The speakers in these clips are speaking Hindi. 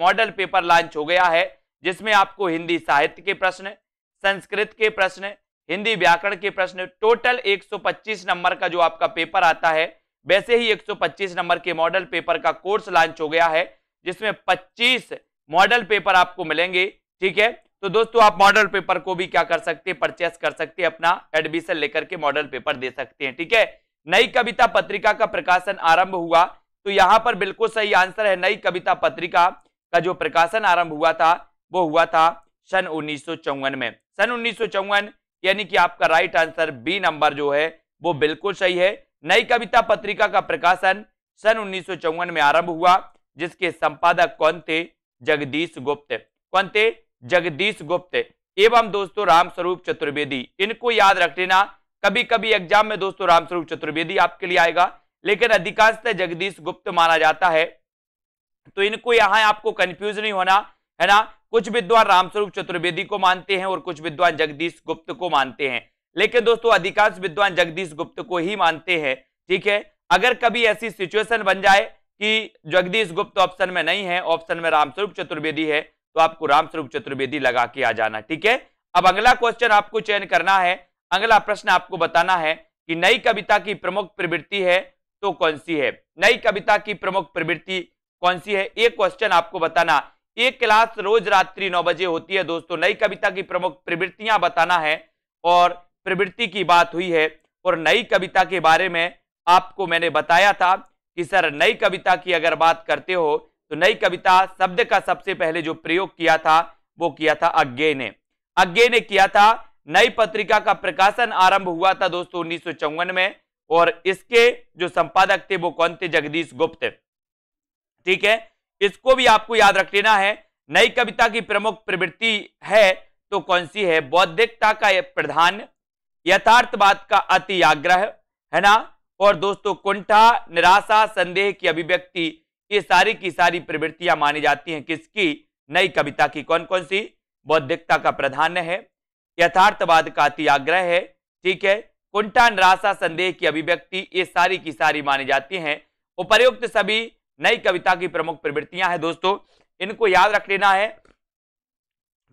मॉडल पेपर लॉन्च हो गया है जिसमें आपको हिंदी साहित्य के प्रश्न संस्कृत के प्रश्न हिंदी व्याकरण के प्रश्न टोटल 125 नंबर का जो आपका पेपर आता है वैसे ही 125 नंबर के मॉडल पेपर का कोर्स लॉन्च हो गया है जिसमें 25 मॉडल पेपर आपको मिलेंगे ठीक है तो दोस्तों आप मॉडल पेपर को भी क्या कर सकते हैं परचेस कर सकते हैं अपना एडमिशन लेकर के मॉडल पेपर दे सकते हैं ठीक है नई कविता पत्रिका का प्रकाशन आरंभ हुआ तो यहां पर बिल्कुल सही आंसर है नई कविता पत्रिका का जो प्रकाशन आरंभ हुआ था वो हुआ था सन उन्नीस में सन उन्नीस यानी कि आपका राइट आंसर बी नंबर जो है वो बिल्कुल सही है नई कविता पत्रिका का प्रकाशन सन उन्नीस में आरंभ हुआ जिसके संपादक कौन थे जगदीश गुप्त कौन थे जगदीश गुप्त एवं दोस्तों रामस्वरूप चतुर्वेदी इनको याद रख लेना कभी कभी एग्जाम में दोस्तों रामस्वरूप चतुर्वेदी आपके लिए आएगा लेकिन अधिकांशतः जगदीश गुप्त माना जाता है तो इनको यहां आपको कंफ्यूज नहीं होना है ना कुछ विद्वान रामस्वरूप चतुर्वेदी को मानते हैं और कुछ विद्वान जगदीश गुप्त को मानते हैं लेकिन दोस्तों अधिकांश विद्वान जगदीश गुप्त को ही मानते हैं ठीक है अगर कभी ऐसी सिचुएशन बन जाए कि जगदीश गुप्त ऑप्शन में नहीं है ऑप्शन में रामस्वरूप चतुर्वेदी है तो आपको रामस्वरूप चतुर्वेदी लगा के आ जाना ठीक है अब अगला क्वेश्चन आपको चयन करना है अगला प्रश्न आपको बताना है कि नई कविता की प्रमुख प्रवृत्ति है तो कौन सी है नई कविता की प्रमुख प्रवृत्ति कौन सी है एक क्वेश्चन आपको बताना एक क्लास रोज रात्रि नौ बजे होती है दोस्तों नई कविता की प्रमुख प्रवृत्तियां बताना है और प्रवृत्ति की बात हुई है और नई कविता के बारे में आपको मैंने बताया था कि सर नई कविता की अगर बात करते हो तो नई कविता शब्द का सबसे पहले जो प्रयोग किया था वो किया था अज्ञे ने अज्ञे ने किया था नई पत्रिका का प्रकाशन आरंभ हुआ था दोस्तों उन्नीस में और इसके जो संपादक थे वो कौन थे जगदीश गुप्त ठीक है इसको भी आपको याद रख लेना है नई कविता की प्रमुख प्रवृत्ति है तो कौन सी है बौद्धिकता का प्रधान यथार्थवाद का अति आग्रह है ना और दोस्तों कुंठा निराशा संदेह की अभिव्यक्ति ये सारी की सारी प्रवृत्तियां मानी जाती हैं किसकी नई कविता की कौन कौन सी बौद्धिकता का प्रधान है यथार्थवाद का अति आग्रह है ठीक है कुंठा निराशा संदेह की अभिव्यक्ति ये सारी की सारी मानी जाती है उपरयुक्त सभी नई कविता की प्रमुख प्रवृत्तियां हैं दोस्तों इनको याद रख लेना है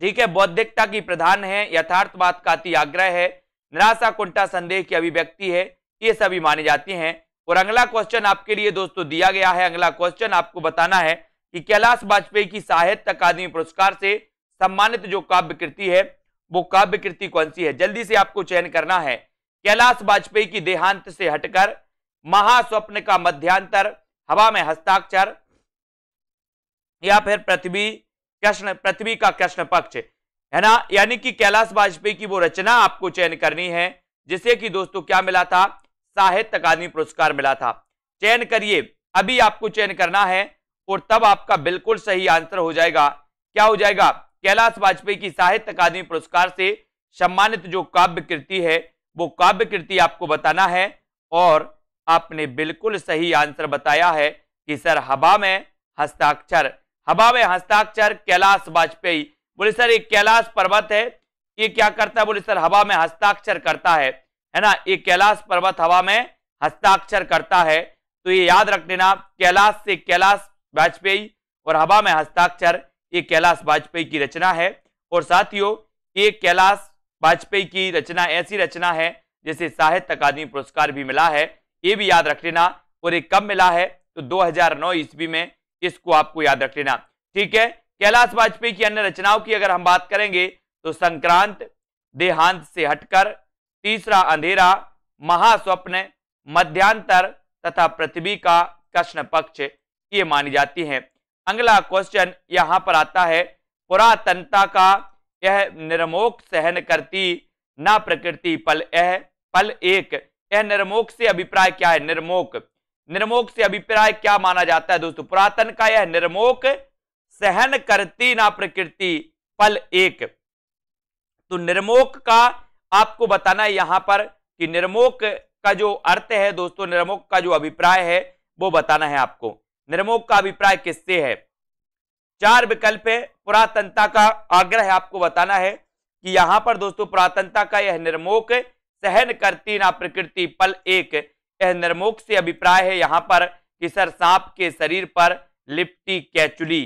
ठीक है बौद्धिकता की प्रधान है यथार्थवाद का अति आग्रह है निराशा कुंटा संदेह की अभिव्यक्ति है ये सभी मानी जाती हैं और अगला क्वेश्चन आपके लिए दोस्तों दिया गया है अगला क्वेश्चन आपको बताना है कि कैलाश वाजपेयी की साहित्य अकादमी पुरस्कार से सम्मानित जो काव्य कृति है वो काव्य कृति कौन सी है जल्दी से आपको चयन करना है कैलाश वाजपेयी की देहांत से हटकर महास्वप्न का मध्यांतर हवा में हस्ताक्षर या फिर पृथ्वी कृष्ण पृथ्वी का कृष्ण पक्ष है ना यानी कि कैलाश वाजपेयी की वो रचना आपको चयन करनी है जिसे कि दोस्तों क्या मिला था साहित्य अकादमी पुरस्कार मिला था चयन करिए अभी आपको चयन करना है और तब आपका बिल्कुल सही आंसर हो जाएगा क्या हो जाएगा कैलाश वाजपेयी की साहित्य अकादमी पुरस्कार से सम्मानित जो काव्य कृति है वो काव्य कृति आपको बताना है और आपने बिल्कुल सही आंसर बताया है कि सर हवा में हस्ताक्षर हवा में हस्ताक्षर कैलाश वाजपेयी बोले सर ये कैलाश पर्वत है ये क्या करता है बोले सर हवा में हस्ताक्षर करता है है ना ये कैलाश पर्वत हवा में हस्ताक्षर करता है तो ये याद रख लेना कैलाश से कैलाश वाजपेयी और हवा में हस्ताक्षर ये कैलाश वाजपेयी की रचना है और साथियों ये कैलाश वाजपेयी की रचना ऐसी रचना है जिसे साहित्य अकादमी पुरस्कार भी मिला है ये भी याद रख लेना और एक कब मिला है तो 2009 ईस्वी में इसको आपको याद रख लेना ठीक है कैलाश वाजपेयी की अन्य रचनाओं की अगर हम बात करेंगे तो संक्रांत देहांत से हटकर तीसरा अंधेरा महास्वप्न मध्यांतर तथा पृथ्वी का कृष्ण पक्ष ये मानी जाती हैं अगला क्वेश्चन यहाँ पर आता है पुरातनता का यह निर्मोक सहन करती ना प्रकृति पल यह पल एक यह निर्मोक से अभिप्राय क्या है निर्मोक निर्मोक से अभिप्राय क्या माना जाता है दोस्तों पुरातन का यह निर्मोक सहन करती ना प्रकृति पल एक तो निर्मोक का आपको बताना है यहां पर कि निर्मोक का जो अर्थ है दोस्तों निर्मोक का जो अभिप्राय है वो बताना है आपको निर्मोक का अभिप्राय किससे है चार विकल्प है पुरातनता का आग्रह आपको बताना है कि यहां पर दोस्तों पुरातनता का यह निर्मोक सहन करती ना प्रकृति पल एक यह निर्मोक से अभिप्राय है यहाँ पर कि सर सांप के शरीर पर लिपटी कैचुली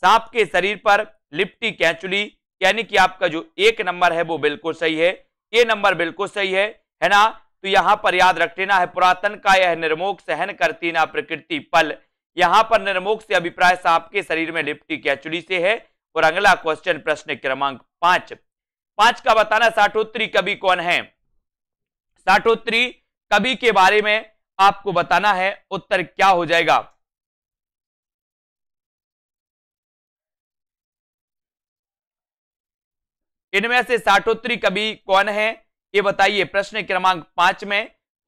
सांप के शरीर पर लिपटी कैचुली यानी कि आपका जो एक नंबर है वो बिल्कुल सही है ये नंबर बिल्कुल सही है है ना तो यहाँ पर याद रख लेना है पुरातन का यह निर्मोक सहन करती ना प्रकृति पल यहाँ पर निर्मोक से अभिप्राय सांप के शरीर में लिपटी कैचुली से है और अगला क्वेश्चन प्रश्न क्रमांक पांच पांच का बताना साठोत्री कवि कौन है साठोत्तरी कवि के बारे में आपको बताना है उत्तर क्या हो जाएगा इनमें से साठोत्तरी कवि कौन है ये बताइए प्रश्न क्रमांक पांच में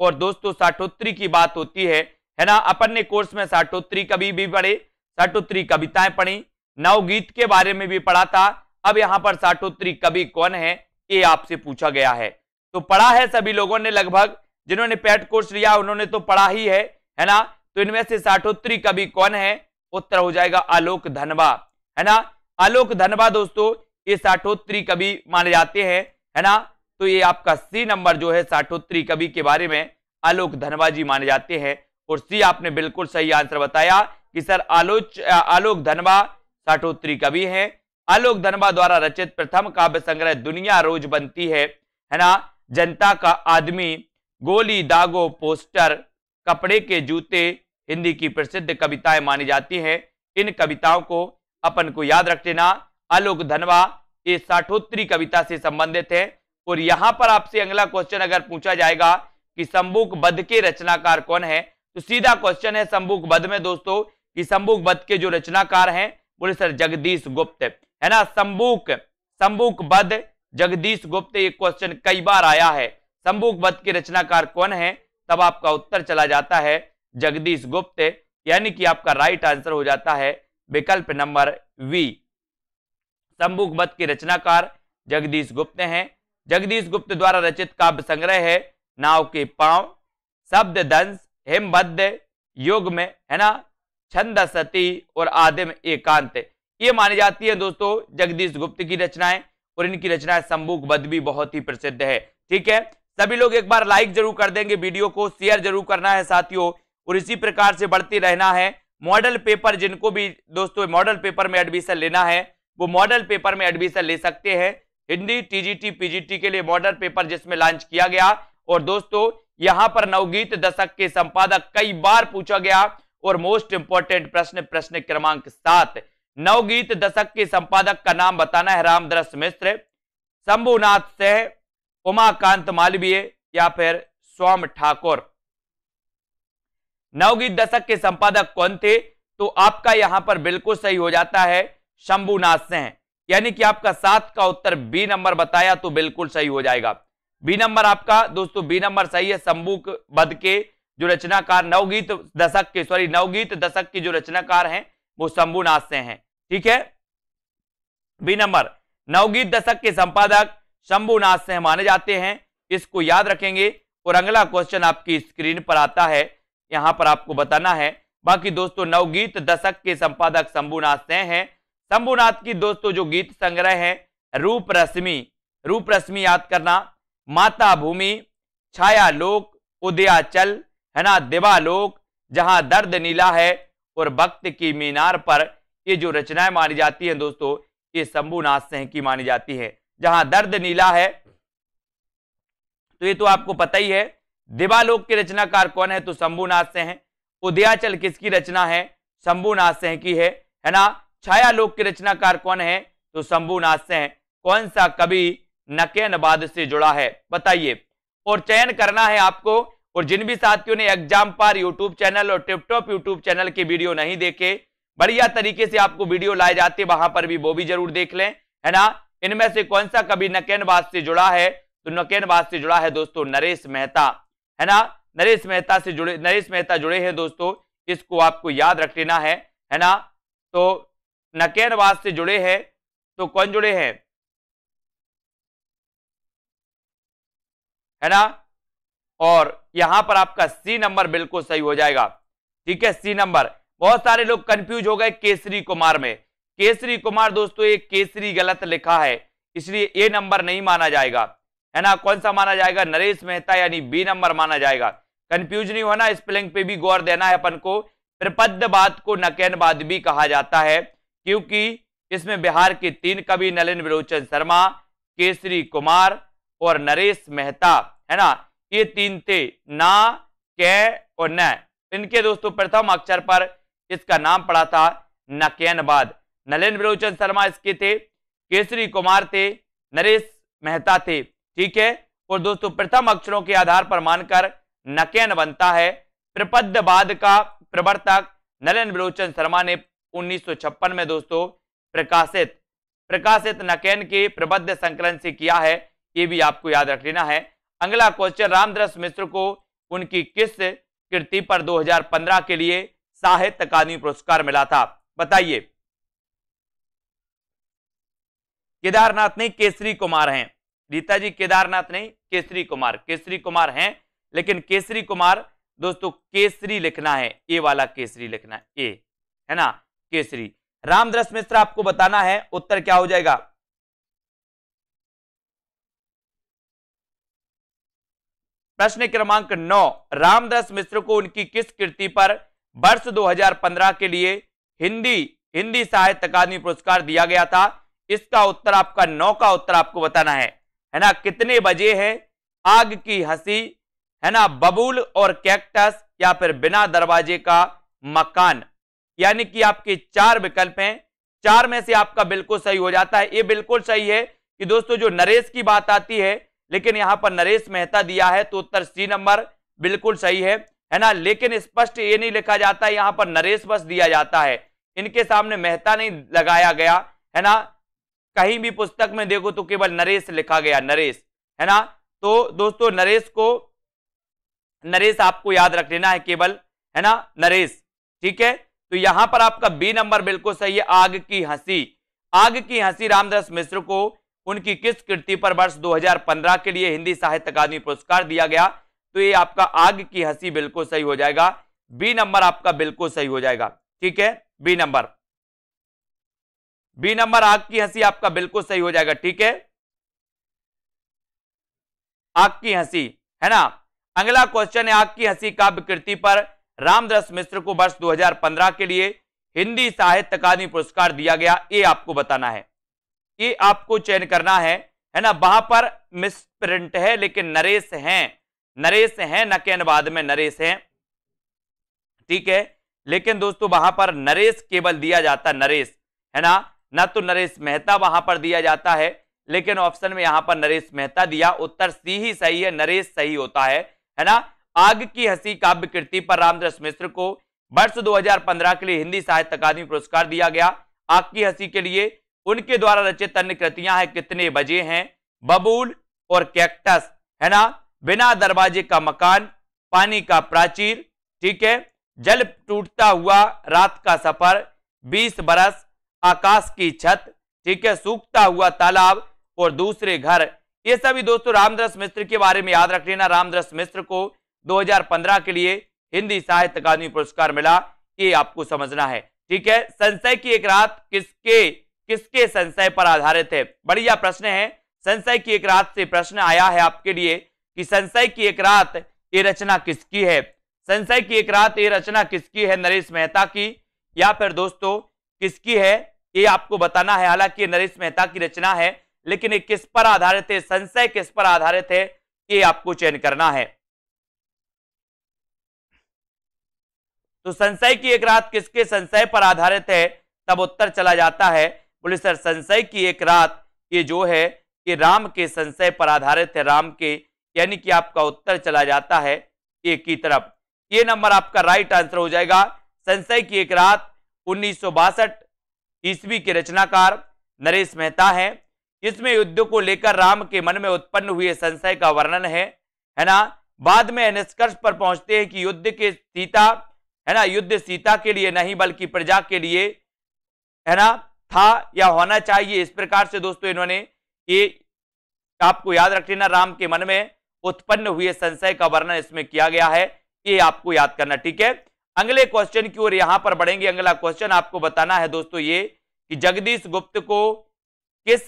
और दोस्तों साठोत्तरी की बात होती है है ना अपन ने कोर्स में साठोत्तरी कवि भी पढ़े साठोत्तरी कविताएं पढ़ी नवगीत के बारे में भी पढ़ा था अब यहां पर साठोत्तरी कवि कौन है ये आपसे पूछा गया है तो पढ़ा है सभी लोगों ने लगभग जिन्होंने पैट कोर्स लिया उन्होंने तो पढ़ा ही है है ना तो इनमें से साठोत्री कवि कौन है उत्तर हो जाएगा आलोक धनवा है ना आलोक धनवा दोस्तों ये साठोत्री कवि माने जाते हैं है ना तो ये आपका सी नंबर जो है साठोत्री कवि के बारे में आलोक धनवा जी माने जाते हैं और सी आपने बिल्कुल सही आंसर बताया कि सर आलोच आलोक धनवा साठोत्री कवि है आलोक धनवा द्वारा रचित प्रथम काव्य संग्रह दुनिया रोज बनती है है ना जनता का आदमी गोली दागो पोस्टर कपड़े के जूते हिंदी की प्रसिद्ध कविताएं मानी जाती हैं इन कविताओं को अपन को याद रख लेना आलोक धनवा ये साठोत्री कविता से संबंधित है और यहां पर आपसे अगला क्वेश्चन अगर पूछा जाएगा कि संबुक बद के रचनाकार कौन है तो सीधा क्वेश्चन है संबुक बद में दोस्तों कि संबुक बद के जो रचनाकार हैं बोले सर जगदीश गुप्त है ना संबुक संबुक बद जगदीश गुप्त ये क्वेश्चन कई बार आया है शंभुक वध के रचनाकार कौन है तब आपका उत्तर चला जाता है जगदीश गुप्त यानी कि आपका राइट आंसर हो जाता है विकल्प नंबर वी शंभुक वध के रचनाकार जगदीश गुप्त हैं जगदीश गुप्त द्वारा रचित काव्य संग्रह है नाव के पांव शब्द दंश हेमबद्ध योग में है ना छंद सती और आदिम एकांत ये मानी जाती है दोस्तों जगदीश गुप्त की रचनाएं और इनकी रचना संबुक बद भी बहुत ही प्रसिद्ध है ठीक है सभी लोग एक बार लाइक जरूर कर देंगे वीडियो को शेयर जरूर करना है साथियों और इसी प्रकार से बढ़ते रहना है मॉडल पेपर जिनको भी दोस्तों मॉडल पेपर में एडमिशन लेना है वो मॉडल पेपर में एडमिशन ले सकते हैं हिंदी टीजीटी पीजीटी के लिए मॉडल पेपर जिसमें लॉन्च किया गया और दोस्तों यहां पर नवगीत दशक के संपादक कई बार पूछा गया और मोस्ट इंपॉर्टेंट प्रश्न प्रश्न क्रमांक सात नवगीत दशक के संपादक का नाम बताना है रामदरस मिश्र शंभुनाथ सह उमाकांत मालवीय या फिर स्वाम ठाकुर नवगीत दशक के संपादक कौन थे तो आपका यहां पर बिल्कुल सही हो जाता है शंभुनाथ से यानी कि आपका सात का उत्तर बी नंबर बताया तो बिल्कुल सही हो जाएगा बी नंबर आपका दोस्तों बी नंबर सही है शंभु बद के जो रचनाकार नवगीत दशक के सॉरी नवगीत दशक के जो रचनाकार हैं वो शंभुनाथ से हैं ठीक है बी नंबर नवगीत दशक के संपादक शंभुनाथ से माने जाते हैं इसको याद रखेंगे और अगला क्वेश्चन आपकी स्क्रीन पर आता है यहां पर आपको बताना है बाकी दोस्तों नवगीत दशक के संपादक शंभुनाथ से हैं शंभुनाथ की दोस्तों जो गीत संग्रह है रूप रश्मि रूप रश्मि याद करना माता भूमि छाया लोक उदयाचल है ना दिवालोक जहां दर्द नीला है और भक्त की मीनार पर ये जो रचनाएं मानी जाती हैं दोस्तों ये शंभुनाथ सिंह की मानी जाती है जहां दर्द नीला है तो ये तो आपको पता ही है दिवालोक के रचनाकार कौन है तो शंभुनाथ सिंह उदयाचल किसकी रचना है शंभुनाथ सिंह की है है ना लोक के रचनाकार कौन है तो शंभुनाथ सिंह कौन सा कवि नकेनवाद से जुड़ा है बताइए और चयन करना है आपको और जिन भी साथियों ने एग्जाम पर यूट्यूब चैनल और टिपटॉप यूट्यूब चैनल के वीडियो नहीं देखे बढ़िया तरीके से आपको वीडियो लाए जाते वहां पर भी वो भी जरूर देख लें है ना इनमें से कौन सा कभी नकेनबाज से जुड़ा है तो नकेनबाज से जुड़ा है दोस्तों नरेश मेहता है ना नरेश मेहता से जुड़े नरेश मेहता जुड़े हैं दोस्तों इसको आपको याद रख लेना है है ना तो नकेनबाज से जुड़े हैं तो कौन जुड़े हैं है ना और यहां पर आपका सी नंबर बिल्कुल सही हो जाएगा ठीक है सी नंबर बहुत सारे लोग कंफ्यूज हो गए केसरी कुमार में केसरी कुमार दोस्तों ये केसरी गलत लिखा है इसलिए ए नंबर नहीं माना जाएगा है ना कौन सा माना जाएगा नरेश मेहता यानी बी नंबर माना जाएगा कंफ्यूज नहीं होना स्पेलिंग पे भी गौर देना है अपन को बात को बात भी कहा जाता है क्योंकि इसमें बिहार के तीन कवि नलिन विरोचन शर्मा केसरी कुमार और नरेश मेहता है ना ये तीन थे ना कै और न इनके दोस्तों प्रथम अक्षर पर इसका नाम पड़ा था नकेनबाद नलिन विरोचन शर्मा इसके थे केसरी कुमार थे नरेश मेहता थे ठीक है और दोस्तों प्रथम अक्षरों के आधार पर मानकर नकेन बनता है प्रपद्धवाद का प्रवर्तक नलिन विरोचन शर्मा ने 1956 में दोस्तों प्रकाशित प्रकाशित नकेन के प्रबद्ध संकलन से किया है ये भी आपको याद रख लेना है अगला क्वेश्चन रामदस मिश्र को उनकी किस कृति पर 2015 के लिए साहित्य अकादमी पुरस्कार मिला था बताइए केदारनाथ नहीं केसरी कुमार हैं रीता जी केदारनाथ नहीं केसरी कुमार केसरी कुमार हैं लेकिन केसरी कुमार दोस्तों केसरी लिखना है ए वाला केसरी लिखना है ए है ना केसरी रामदृश मिश्र आपको बताना है उत्तर क्या हो जाएगा प्रश्न क्रमांक नौ रामदास मिश्र को उनकी किस कृति पर वर्ष 2015 के लिए हिंदी हिंदी साहित्य अकादमी पुरस्कार दिया गया था इसका उत्तर आपका नौ का उत्तर आपको बताना है है ना कितने बजे है आग की हंसी है ना बबूल और कैक्टस या फिर बिना दरवाजे का मकान यानी कि आपके चार विकल्प हैं चार में से आपका बिल्कुल सही हो जाता है ये बिल्कुल सही है कि दोस्तों जो नरेश की बात आती है लेकिन यहां पर नरेश मेहता दिया है तो उत्तर सी नंबर बिल्कुल सही है है ना लेकिन स्पष्ट ये नहीं लिखा जाता यहाँ पर नरेश बस दिया जाता है इनके सामने मेहता नहीं लगाया गया है ना कहीं भी पुस्तक में देखो तो केवल नरेश लिखा गया नरेश है ना तो दोस्तों नरेश को नरेश आपको याद रख लेना है केवल है ना नरेश ठीक है तो यहां पर आपका बी नंबर बिल्कुल सही है आग की हंसी आग की हंसी रामदास मिश्र को उनकी किस कृति पर वर्ष 2015 के लिए हिंदी साहित्य अकादमी पुरस्कार दिया गया तो ये आपका आग की हंसी बिल्कुल सही हो जाएगा बी नंबर आपका बिल्कुल सही हो जाएगा ठीक है बी नंबर बी नंबर आग की हंसी आपका बिल्कुल सही हो जाएगा ठीक है आग की हंसी है ना अगला क्वेश्चन है आग की हंसी काव्य कृति पर रामदास मिश्र को वर्ष 2015 के लिए हिंदी साहित्य अकादमी पुरस्कार दिया गया ये आपको बताना है ये आपको चयन करना है है ना वहां पर मिस प्रिंट है लेकिन नरेश हैं नरेश हैं न के अनुवाद में नरेश हैं ठीक है लेकिन दोस्तों वहां पर नरेश केवल दिया जाता नरेश है ना ना तो नरेश मेहता वहां पर दिया जाता है लेकिन ऑप्शन में यहां पर नरेश मेहता दिया उत्तर सी ही सही है नरेश सही होता है है ना आग की हसी काव्य कृति पर रामदास मिश्र को वर्ष 2015 के लिए हिंदी साहित्य अकादमी पुरस्कार दिया गया आग की हसी के लिए उनके द्वारा रचित अन्य कृतियां हैं कितने बजे हैं बबूल और कैक्टस है ना बिना दरवाजे का मकान पानी का प्राचीर ठीक है जल टूटता हुआ रात का सफर बीस बरस आकाश की छत ठीक है सूखता हुआ तालाब और दूसरे घर ये सभी दोस्तों रामदास मिश्र के बारे में याद रख लेना रामदास मिश्र को 2015 के लिए हिंदी साहित्य अकादमी पुरस्कार मिला ये आपको समझना है ठीक है संशय की एक रात किसके किसके संशय पर आधारित है बढ़िया प्रश्न है संशय की एक रात से प्रश्न आया है आपके लिए कि संशय की एक रात ये रचना किसकी है संशय की एक रात ये रचना किसकी है नरेश मेहता की या फिर दोस्तों किसकी है ये आपको बताना है हालांकि नरेश मेहता की रचना है लेकिन ये किस पर आधारित है संशय किस पर आधारित है ये आपको चयन करना है तो संशय की एक रात किसके संशय पर आधारित है तब उत्तर चला जाता है बोले सर संशय की एक रात ये जो है ये राम के संशय पर आधारित है राम के यानी कि आपका उत्तर चला जाता है ए की तरफ ये नंबर आपका राइट आंसर हो जाएगा संशय की एक रात उन्नीस ईस्वी के रचनाकार नरेश मेहता है इसमें युद्ध को लेकर राम के मन में उत्पन्न हुए संशय का वर्णन है है ना बाद में निष्कर्ष पर पहुंचते हैं कि युद्ध के सीता है ना युद्ध सीता के लिए नहीं बल्कि प्रजा के लिए है ना था या होना चाहिए इस प्रकार से दोस्तों इन्होंने ये आपको याद रख लेना राम के मन में उत्पन्न हुए संशय का वर्णन इसमें किया गया है ये आपको याद करना ठीक है अगले क्वेश्चन की ओर यहां पर बढ़ेंगे अगला क्वेश्चन आपको बताना है दोस्तों ये कि जगदीश गुप्त को किस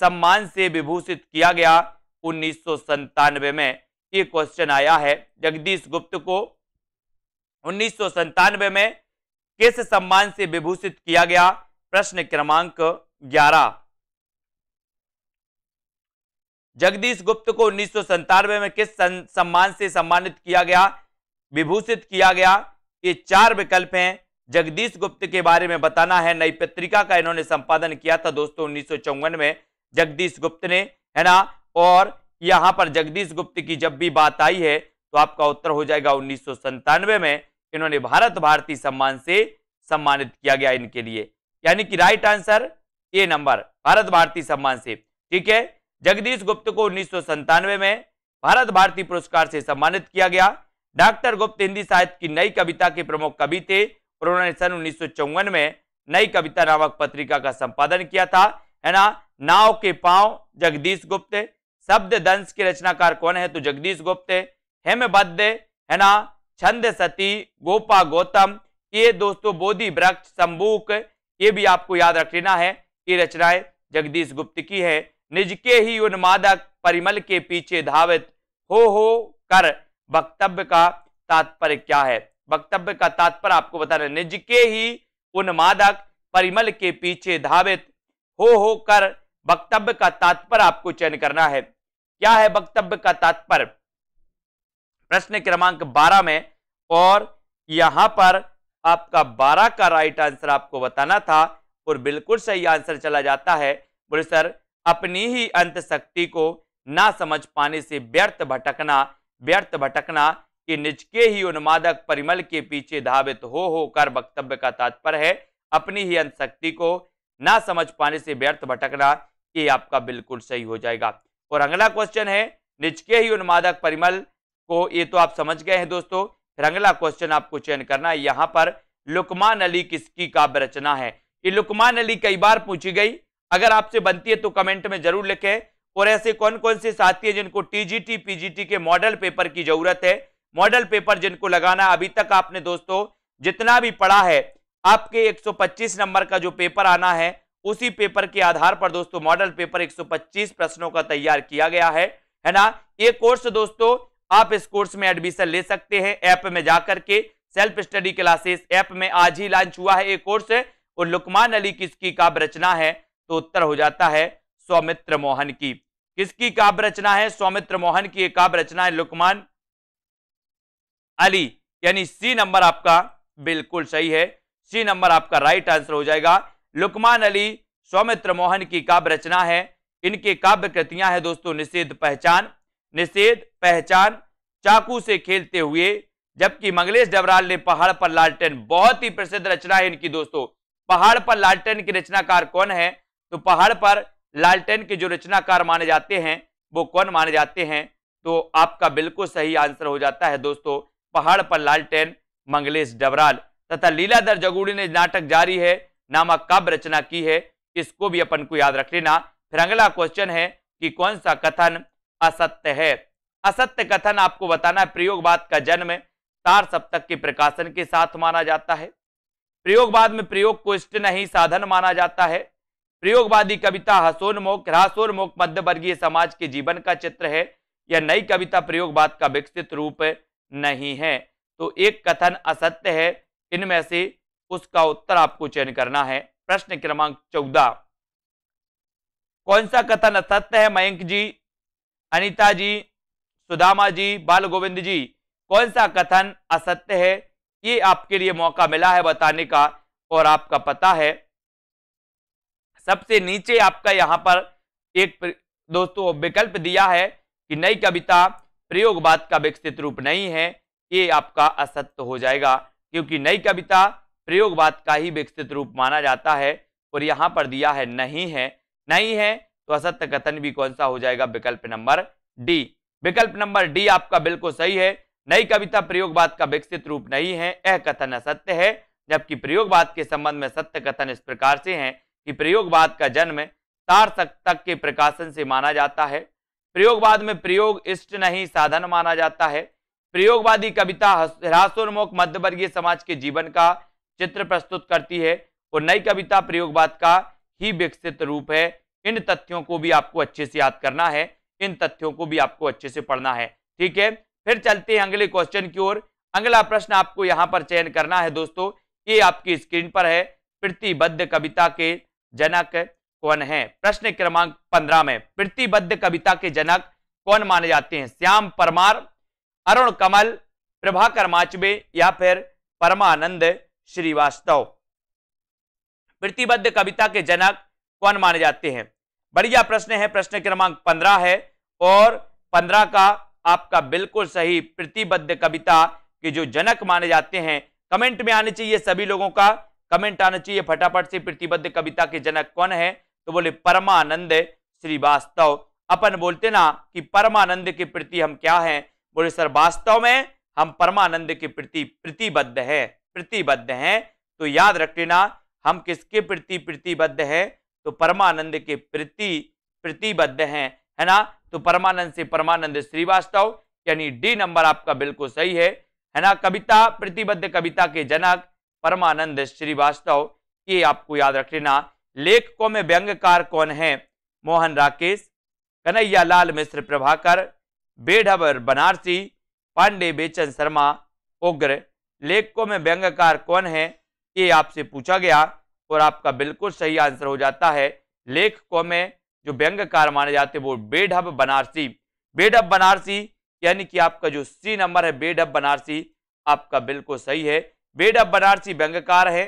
सम्मान से विभूषित किया गया उन्नीस में ये क्वेश्चन आया है जगदीश गुप्त को उन्नीस में किस सम्मान से विभूषित किया गया प्रश्न क्रमांक ग्यारह जगदीश गुप्त को उन्नीस में किस सम्मान से सम्मानित किया गया विभूषित किया गया ये चार विकल्प हैं जगदीश गुप्त के बारे में बताना है नई पत्रिका का इन्होंने संपादन किया था दोस्तों उन्नीस में जगदीश गुप्त ने है ना और यहां पर जगदीश गुप्त की जब भी बात आई है तो आपका उत्तर हो जाएगा उन्नीस में इन्होंने भारत भारती सम्मान से सम्मानित किया गया इनके लिए यानी कि right answer A number Bharat Bharati सम्मान से ठीक है जगदीश गुप्त को उन्नीस में भारत भारती पुरस्कार से सम्मानित किया गया डॉक्टर गुप्त हिंदी साहित्य की नई कविता के प्रमुख कवि थे और उन्होंने सन उन्नीस में नई कविता नामक पत्रिका का संपादन किया था है ना नाव के पांव जगदीश गुप्त शब्द दंश के रचनाकार कौन है तो जगदीश गुप्त हेमबद्ध है ना छंद सती गोपा गौतम ये दोस्तों बोधि वृक्ष शंबूक ये भी आपको याद रख लेना है ये रचनाएं जगदीश गुप्त की है निज के ही उन मादक परिमल के पीछे धावित हो हो कर वक्तव्य का तात्पर्य क्या है वक्तव्य का तात्पर्य आपको बताना के ही उन मादक परिमल के पीछे धावित हो हो कर वक्तव्य का तात्पर्य आपको चयन करना है क्या है वक्तव्य का तात्पर्य प्रश्न क्रमांक 12 में और यहां पर आपका 12 का राइट आंसर आपको बताना था और बिल्कुल सही आंसर चला जाता है बोले सर अपनी ही अंत शक्ति को ना समझ पाने से व्यर्थ भटकना व्यर्थ भटकना कि निज के ही उन्मादक परिमल के पीछे धावित हो होकर वक्तव्य का तात्पर्य है अपनी ही अंत शक्ति को ना समझ पाने से व्यर्थ भटकना ये आपका बिल्कुल सही हो जाएगा और अगला क्वेश्चन है निज के ही उन्मादक परिमल को ये तो आप समझ गए हैं दोस्तों फिर अगला क्वेश्चन आपको चयन करना है यहाँ पर लुकमान अली किसकी काव्य रचना है ये लुकमान अली कई बार पूछी गई अगर आपसे बनती है तो कमेंट में जरूर लिखें और ऐसे कौन कौन से साथी हैं जिनको टीजीटी पीजीटी के मॉडल पेपर की जरूरत है मॉडल पेपर जिनको लगाना अभी तक आपने दोस्तों जितना भी पढ़ा है आपके 125 नंबर का जो पेपर आना है उसी पेपर के आधार पर दोस्तों मॉडल पेपर 125 प्रश्नों का तैयार किया गया है है ना ये कोर्स दोस्तों आप इस कोर्स में एडमिशन ले सकते हैं ऐप में जाकर के सेल्फ स्टडी क्लासेस ऐप में आज ही लॉन्च हुआ है ये कोर्स और लुकमान अली किसकी काव्य रचना है तो उत्तर हो जाता है सौमित्र मोहन की किसकी काव्य रचना है सौमित्र मोहन की एक काव्य रचना है लुकमान अली यानी सी नंबर आपका बिल्कुल सही है सी नंबर आपका राइट आंसर हो जाएगा लुकमान अली सौमित्र मोहन की काव्य रचना है इनके काव्य कृतियां हैं दोस्तों निषेध पहचान निषेध पहचान चाकू से खेलते हुए जबकि मंगलेश डबराल ने पहाड़ पर लालटेन बहुत ही प्रसिद्ध रचना है इनकी दोस्तों पहाड़ पर लालटेन के रचनाकार कौन है तो पहाड़ पर लालटेन के जो रचनाकार माने जाते हैं वो कौन माने जाते हैं तो आपका बिल्कुल सही आंसर हो जाता है दोस्तों पहाड़ पर लालटेन मंगलेश डबराल तथा लीलाधर जगुड़ी ने नाटक जारी है नामक काव्य रचना की है इसको भी अपन को याद रख लेना फिर अगला क्वेश्चन है कि कौन सा कथन असत्य है असत्य कथन आपको बताना है प्रयोगवाद का जन्म तार सप्तक के प्रकाशन के साथ माना जाता है प्रयोगवाद में प्रयोग को इष्ट नहीं साधन माना जाता है प्रयोगवादी कविता हसोन्मुख ह्रासोन्मुख मध्य वर्गीय समाज के जीवन का चित्र है यह नई कविता प्रयोगवाद का विकसित रूप नहीं है तो एक कथन असत्य है इनमें से उसका उत्तर आपको चयन करना है प्रश्न क्रमांक चौदह कौन सा कथन असत्य है मयंक जी अनिता जी सुदामा जी बाल गोविंद जी कौन सा कथन असत्य है ये आपके लिए मौका मिला है बताने का और आपका पता है सबसे नीचे आपका यहाँ पर एक दोस्तों विकल्प दिया है कि नई कविता प्रयोगवाद का विकसित रूप नहीं है ये आपका असत्य हो जाएगा क्योंकि नई कविता प्रयोगवाद का ही विकसित रूप माना जाता है और यहाँ पर दिया है नहीं है नहीं है तो असत्य कथन भी कौन सा हो जाएगा विकल्प नंबर डी विकल्प नंबर डी आपका बिल्कुल सही है नई कविता प्रयोगवाद का विकसित रूप नहीं है यह कथन असत्य है जबकि प्रयोगवाद के संबंध में सत्य कथन इस प्रकार से है कि प्रयोगवाद का जन्म तारक तक के प्रकाशन से माना जाता है प्रयोगवाद में प्रयोग इष्ट नहीं साधन माना जाता है प्रयोगवादी कविता ह्रासोन्मुख मध्यवर्गीय समाज के जीवन का चित्र प्रस्तुत करती है और नई कविता प्रयोगवाद का ही विकसित रूप है इन तथ्यों को भी आपको अच्छे से याद करना है इन तथ्यों को भी आपको अच्छे से पढ़ना है ठीक है फिर चलते हैं अगले क्वेश्चन की ओर अगला प्रश्न आपको यहाँ पर चयन करना है दोस्तों ये आपकी स्क्रीन पर है प्रतिबद्ध कविता के जनक कौन है प्रश्न क्रमांक पंद्रह में प्रतिबद्ध कविता के जनक कौन माने जाते हैं श्याम परमार अरुण कमल प्रभाकर माचबे या फिर परमानंद श्रीवास्तव प्रतिबद्ध कविता के जनक कौन माने जाते हैं बढ़िया प्रश्न है प्रश्न क्रमांक पंद्रह है और पंद्रह का आपका बिल्कुल सही प्रतिबद्ध कविता के जो जनक माने जाते हैं कमेंट में आने चाहिए सभी लोगों का कमेंट आना चाहिए फटाफट से प्रतिबद्ध कविता के जनक कौन है तो बोले परमानंद श्रीवास्तव अपन बोलते ना कि परमानंद के प्रति हम क्या हैं बोले सर वास्तव में हम परमानंद के प्रति प्रतिबद्ध है प्रतिबद्ध हैं तो याद रख लेना हम किसके प्रति प्रतिबद्ध है तो परमानंद के प्रति प्रतिबद्ध हैं है ना तो परमानंद से परमानंद श्रीवास्तव यानी डी नंबर आपका बिल्कुल सही है है ना कविता प्रतिबद्ध कविता के जनक परमानंद श्रीवास्तव ये आपको याद रख लेना लेखकों में व्यंगकार कौन है मोहन राकेश कन्हैया लाल मिश्र प्रभाकर बेढबर बनारसी पांडे बेचन शर्मा उग्र लेखकों में व्यंगकार कौन है ये आपसे पूछा गया और आपका बिल्कुल सही आंसर हो जाता है लेखकों में जो व्यंगकार माने जाते हैं वो बेढब बनारसी बेढब बनारसी यानी कि आपका जो सी नंबर है बेढब बनारसी आपका बिल्कुल सही है ऑफ बनारसी व्यंगकार है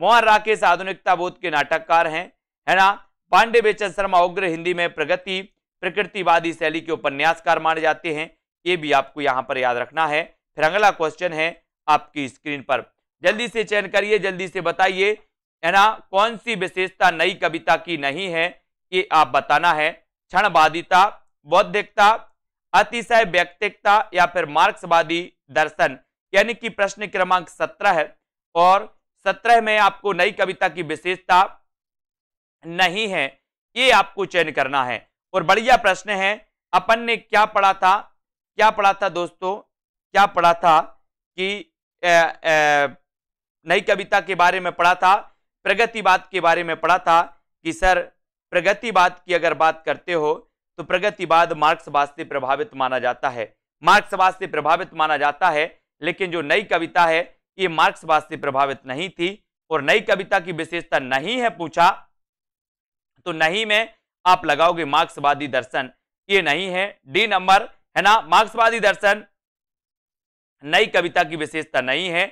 मोहन राकेश आधुनिकता बोध के नाटककार हैं है ना पांडे बेचन शर्मा उग्र हिंदी में प्रगति प्रकृतिवादी शैली के उपन्यासकार माने जाते हैं ये भी आपको यहाँ पर याद रखना है फिर अगला क्वेश्चन है आपकी स्क्रीन पर जल्दी से चयन करिए जल्दी से बताइए है ना कौन सी विशेषता नई कविता की नहीं है ये आप बताना है क्षणवादिता बौद्धिकता अतिशय व्यक्तिकता या फिर मार्क्सवादी दर्शन यानी कि प्रश्न क्रमांक सत्रह है और सत्रह में आपको नई कविता की विशेषता नहीं है ये आपको चयन करना है और बढ़िया प्रश्न है अपन ने क्या पढ़ा था क्या पढ़ा था दोस्तों क्या पढ़ा था कि नई कविता के बारे में पढ़ा था प्रगतिवाद के बारे में पढ़ा था कि सर प्रगतिवाद की अगर बात करते हो तो प्रगतिवाद मार्क्सवाद से प्रभावित माना जाता है मार्क्सवाद से प्रभावित माना जाता है लेकिन जो नई कविता है ये मार्क्सवाद से प्रभावित नहीं थी और नई कविता की विशेषता नहीं है पूछा तो नहीं में आप लगाओगे मार्क्सवादी दर्शन ये नहीं है डी नंबर है ना मार्क्सवादी दर्शन नई कविता की विशेषता नहीं है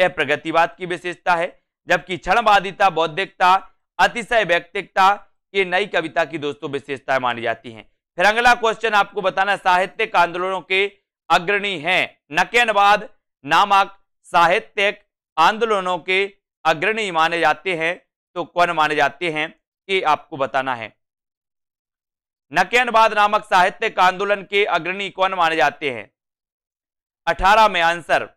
यह प्रगतिवाद की विशेषता है जबकि क्षणवादिता बौद्धिकता अतिशय व्यक्तिकता ये नई कविता की दोस्तों विशेषताएं मानी जाती हैं फिर अगला क्वेश्चन आपको बताना साहित्यिक आंदोलनों के अग्रणी हैं नकेनवाद नामक साहित्यिक आंदोलनों के अग्रणी माने जाते हैं तो कौन माने जाते हैं ये आपको बताना है नकेनबाद नामक साहित्यिक आंदोलन के अग्रणी कौन माने जाते हैं अठारह में आंसर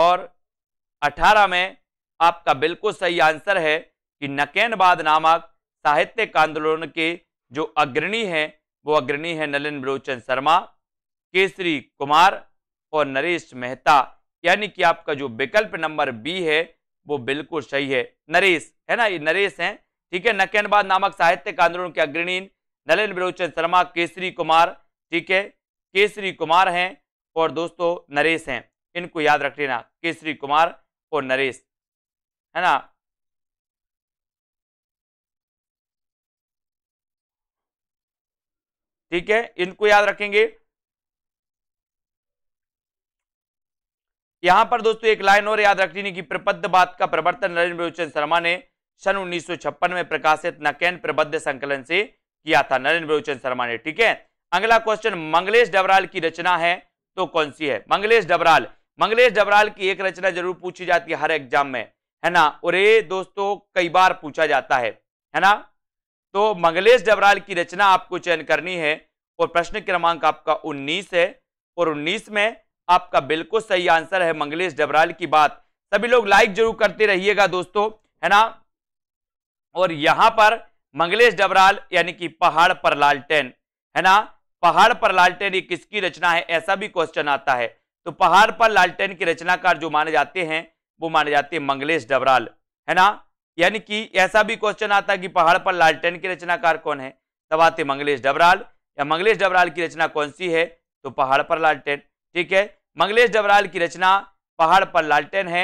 और 18 में आपका बिल्कुल सही आंसर है कि नकेनबाद नामक साहित्यिक आंदोलन के जो अग्रणी हैं वो अग्रणी है नलिन बिलोचन शर्मा केसरी कुमार और नरेश मेहता यानी कि आपका जो विकल्प नंबर बी है वो बिल्कुल सही है नरेश है ना ये नरेश हैं ठीक है नकेनबाद नामक साहित्यिक आंदोलन के अग्रणी नलिन बिलोचन शर्मा केसरी कुमार ठीक है केसरी कुमार हैं और दोस्तों नरेश हैं इनको याद रख लेना केसरी कुमार और नरेश है ना ठीक है इनको याद रखेंगे यहां पर दोस्तों एक लाइन और याद रखनी की बात का प्रवर्तन नरेंद्र विरोचन शर्मा ने सन उन्नीस में प्रकाशित नकेन प्रबद्ध संकलन से किया था नरेंद्र विरोचन शर्मा ने ठीक है अगला क्वेश्चन मंगलेश डबराल की रचना है तो कौन सी है मंगलेश डबराल मंगलेश डबराल की एक रचना जरूर पूछी जाती है हर एग्जाम में है ना और ये दोस्तों कई बार पूछा जाता है है ना तो मंगलेश डबराल की रचना आपको चयन करनी है और प्रश्न क्रमांक आपका 19 है और 19 में आपका बिल्कुल सही आंसर है मंगलेश डबराल की बात सभी लोग लाइक जरूर करते रहिएगा दोस्तों है ना और यहां पर मंगलेश डबराल यानी कि पहाड़ पर लालटेन है ना पहाड़ पर लालटेन ये किसकी रचना है ऐसा भी क्वेश्चन आता है तो पहाड़ पर लालटेन के रचनाकार जो माने जाते हैं वो माने जाते हैं मंगलेश डबराल है ना यानी कि ऐसा भी क्वेश्चन आता है कि पहाड़ पर लालटेन के रचनाकार कौन है तब आते मंगलेश डबराल या मंगलेश डबराल की रचना कौन सी है तो पहाड़ पर लालटेन ठीक है मंगलेश डबराल की रचना पहाड़ पर लालटेन है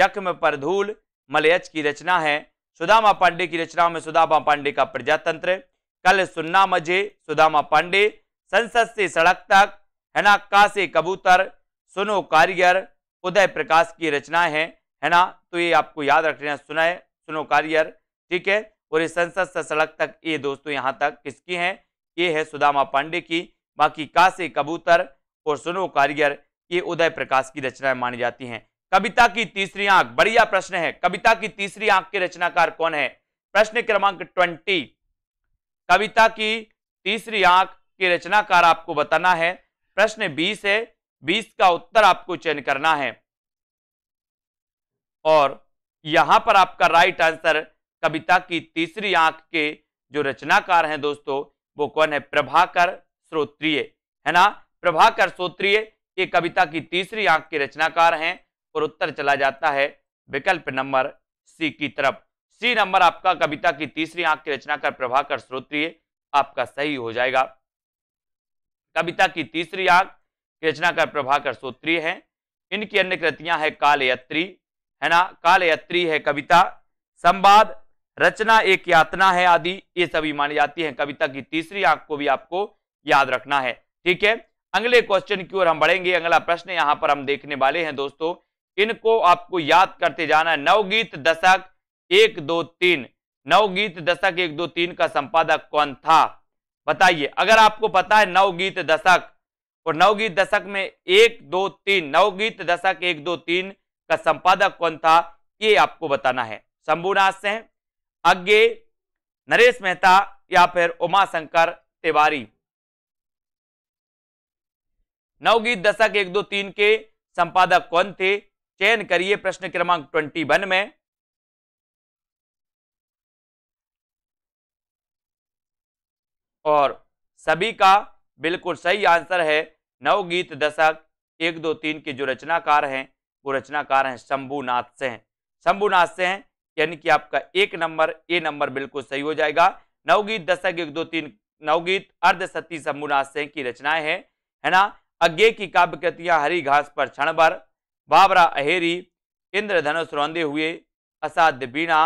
जख्म पर धूल मलयच की रचना है सुदामा पांडे की रचनाओं में सुदामा पांडे का प्रजातंत्र कल सुन्ना मजे सुदामा पांडे संसद से सड़क तक है ना का से कबूतर सुनो कारियर उदय प्रकाश की रचना है है ना तो ये आपको याद रखना सुना है सुनो कारियर ठीक है और इस संसद से सड़क तक ये दोस्तों यहाँ तक किसकी है ये है सुदामा पांडे की बाकी कासे कबूतर और सुनो कारियर ये उदय प्रकाश की रचनाएं मानी जाती हैं कविता की तीसरी आंख बढ़िया प्रश्न है कविता की तीसरी आंख के रचनाकार कौन है प्रश्न क्रमांक ट्वेंटी कविता की तीसरी आंख के रचनाकार आपको बताना है प्रश्न बीस है बीस का उत्तर आपको चयन करना है और यहां पर आपका राइट आंसर कविता की तीसरी आंख के जो रचनाकार हैं दोस्तों वो कौन है प्रभाकर श्रोत्रिय है ना प्रभाकर श्रोत्रिय ये कविता की तीसरी आंख के रचनाकार हैं और उत्तर चला जाता है विकल्प नंबर सी की तरफ सी नंबर आपका कविता की तीसरी आंख के रचनाकार प्रभाकर श्रोत्रिय आपका सही हो जाएगा कविता की तीसरी आंख रचनाकार प्रभाकर श्रोत्रिय हैं इनकी अन्य कृतियां हैं कालयत्री है ना कालयत्री है कविता संवाद रचना एक यातना है आदि ये सभी मानी जाती है कविता की तीसरी आंख को भी आपको याद रखना है ठीक है अगले क्वेश्चन की ओर हम बढ़ेंगे अगला प्रश्न यहाँ पर हम देखने वाले हैं दोस्तों इनको आपको याद करते जाना है नवगीत दशक एक दो तीन नवगीत दशक एक दो तीन का संपादक कौन था बताइए अगर आपको पता है नवगीत दशक और नवगीत दशक में एक दो तीन नवगीत दशक एक दो तीन का संपादक कौन था ये आपको बताना है शंभुनाथ सिंह अज्ञे नरेश मेहता या फिर उमाशंकर तिवारी नवगीत दशक एक दो तीन के संपादक कौन थे चयन करिए प्रश्न क्रमांक ट्वेंटी वन में और सभी का बिल्कुल सही आंसर है नवगीत दशक एक दो तीन के जो रचनाकार हैं वो रचनाकार हैं शंभुनाथ से हैं शंभुनाथ से हैं यानी कि आपका एक नंबर ए नंबर बिल्कुल सही हो जाएगा नवगीत दशक एक दो तीन नवगीत अर्ध अर्धसती शंभुनाथ सिंह की रचनाएं हैं है ना अज्ञे की काव्य कृतियां हरी घास पर क्षण भर बाबरा अहेरी इंद्रधनुष रौंदे हुए असाध्य बीणा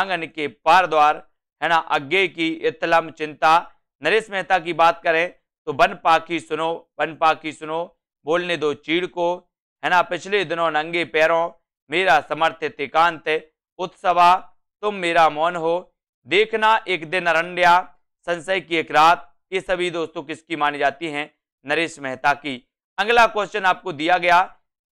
आंगन के पार द्वार है ना अज्ञे की इतलम चिंता नरेश मेहता की बात करें तो बन पाखी सुनो बन पाखी सुनो बोलने दो चीड़ को है ना पिछले दिनों नंगे पैरों मेरा समर्थित एकांत उत्सवा तुम मेरा मौन हो देखना एक दिन अरण्या संशय की एक रात ये सभी दोस्तों किसकी मानी जाती हैं नरेश मेहता की अगला क्वेश्चन आपको दिया गया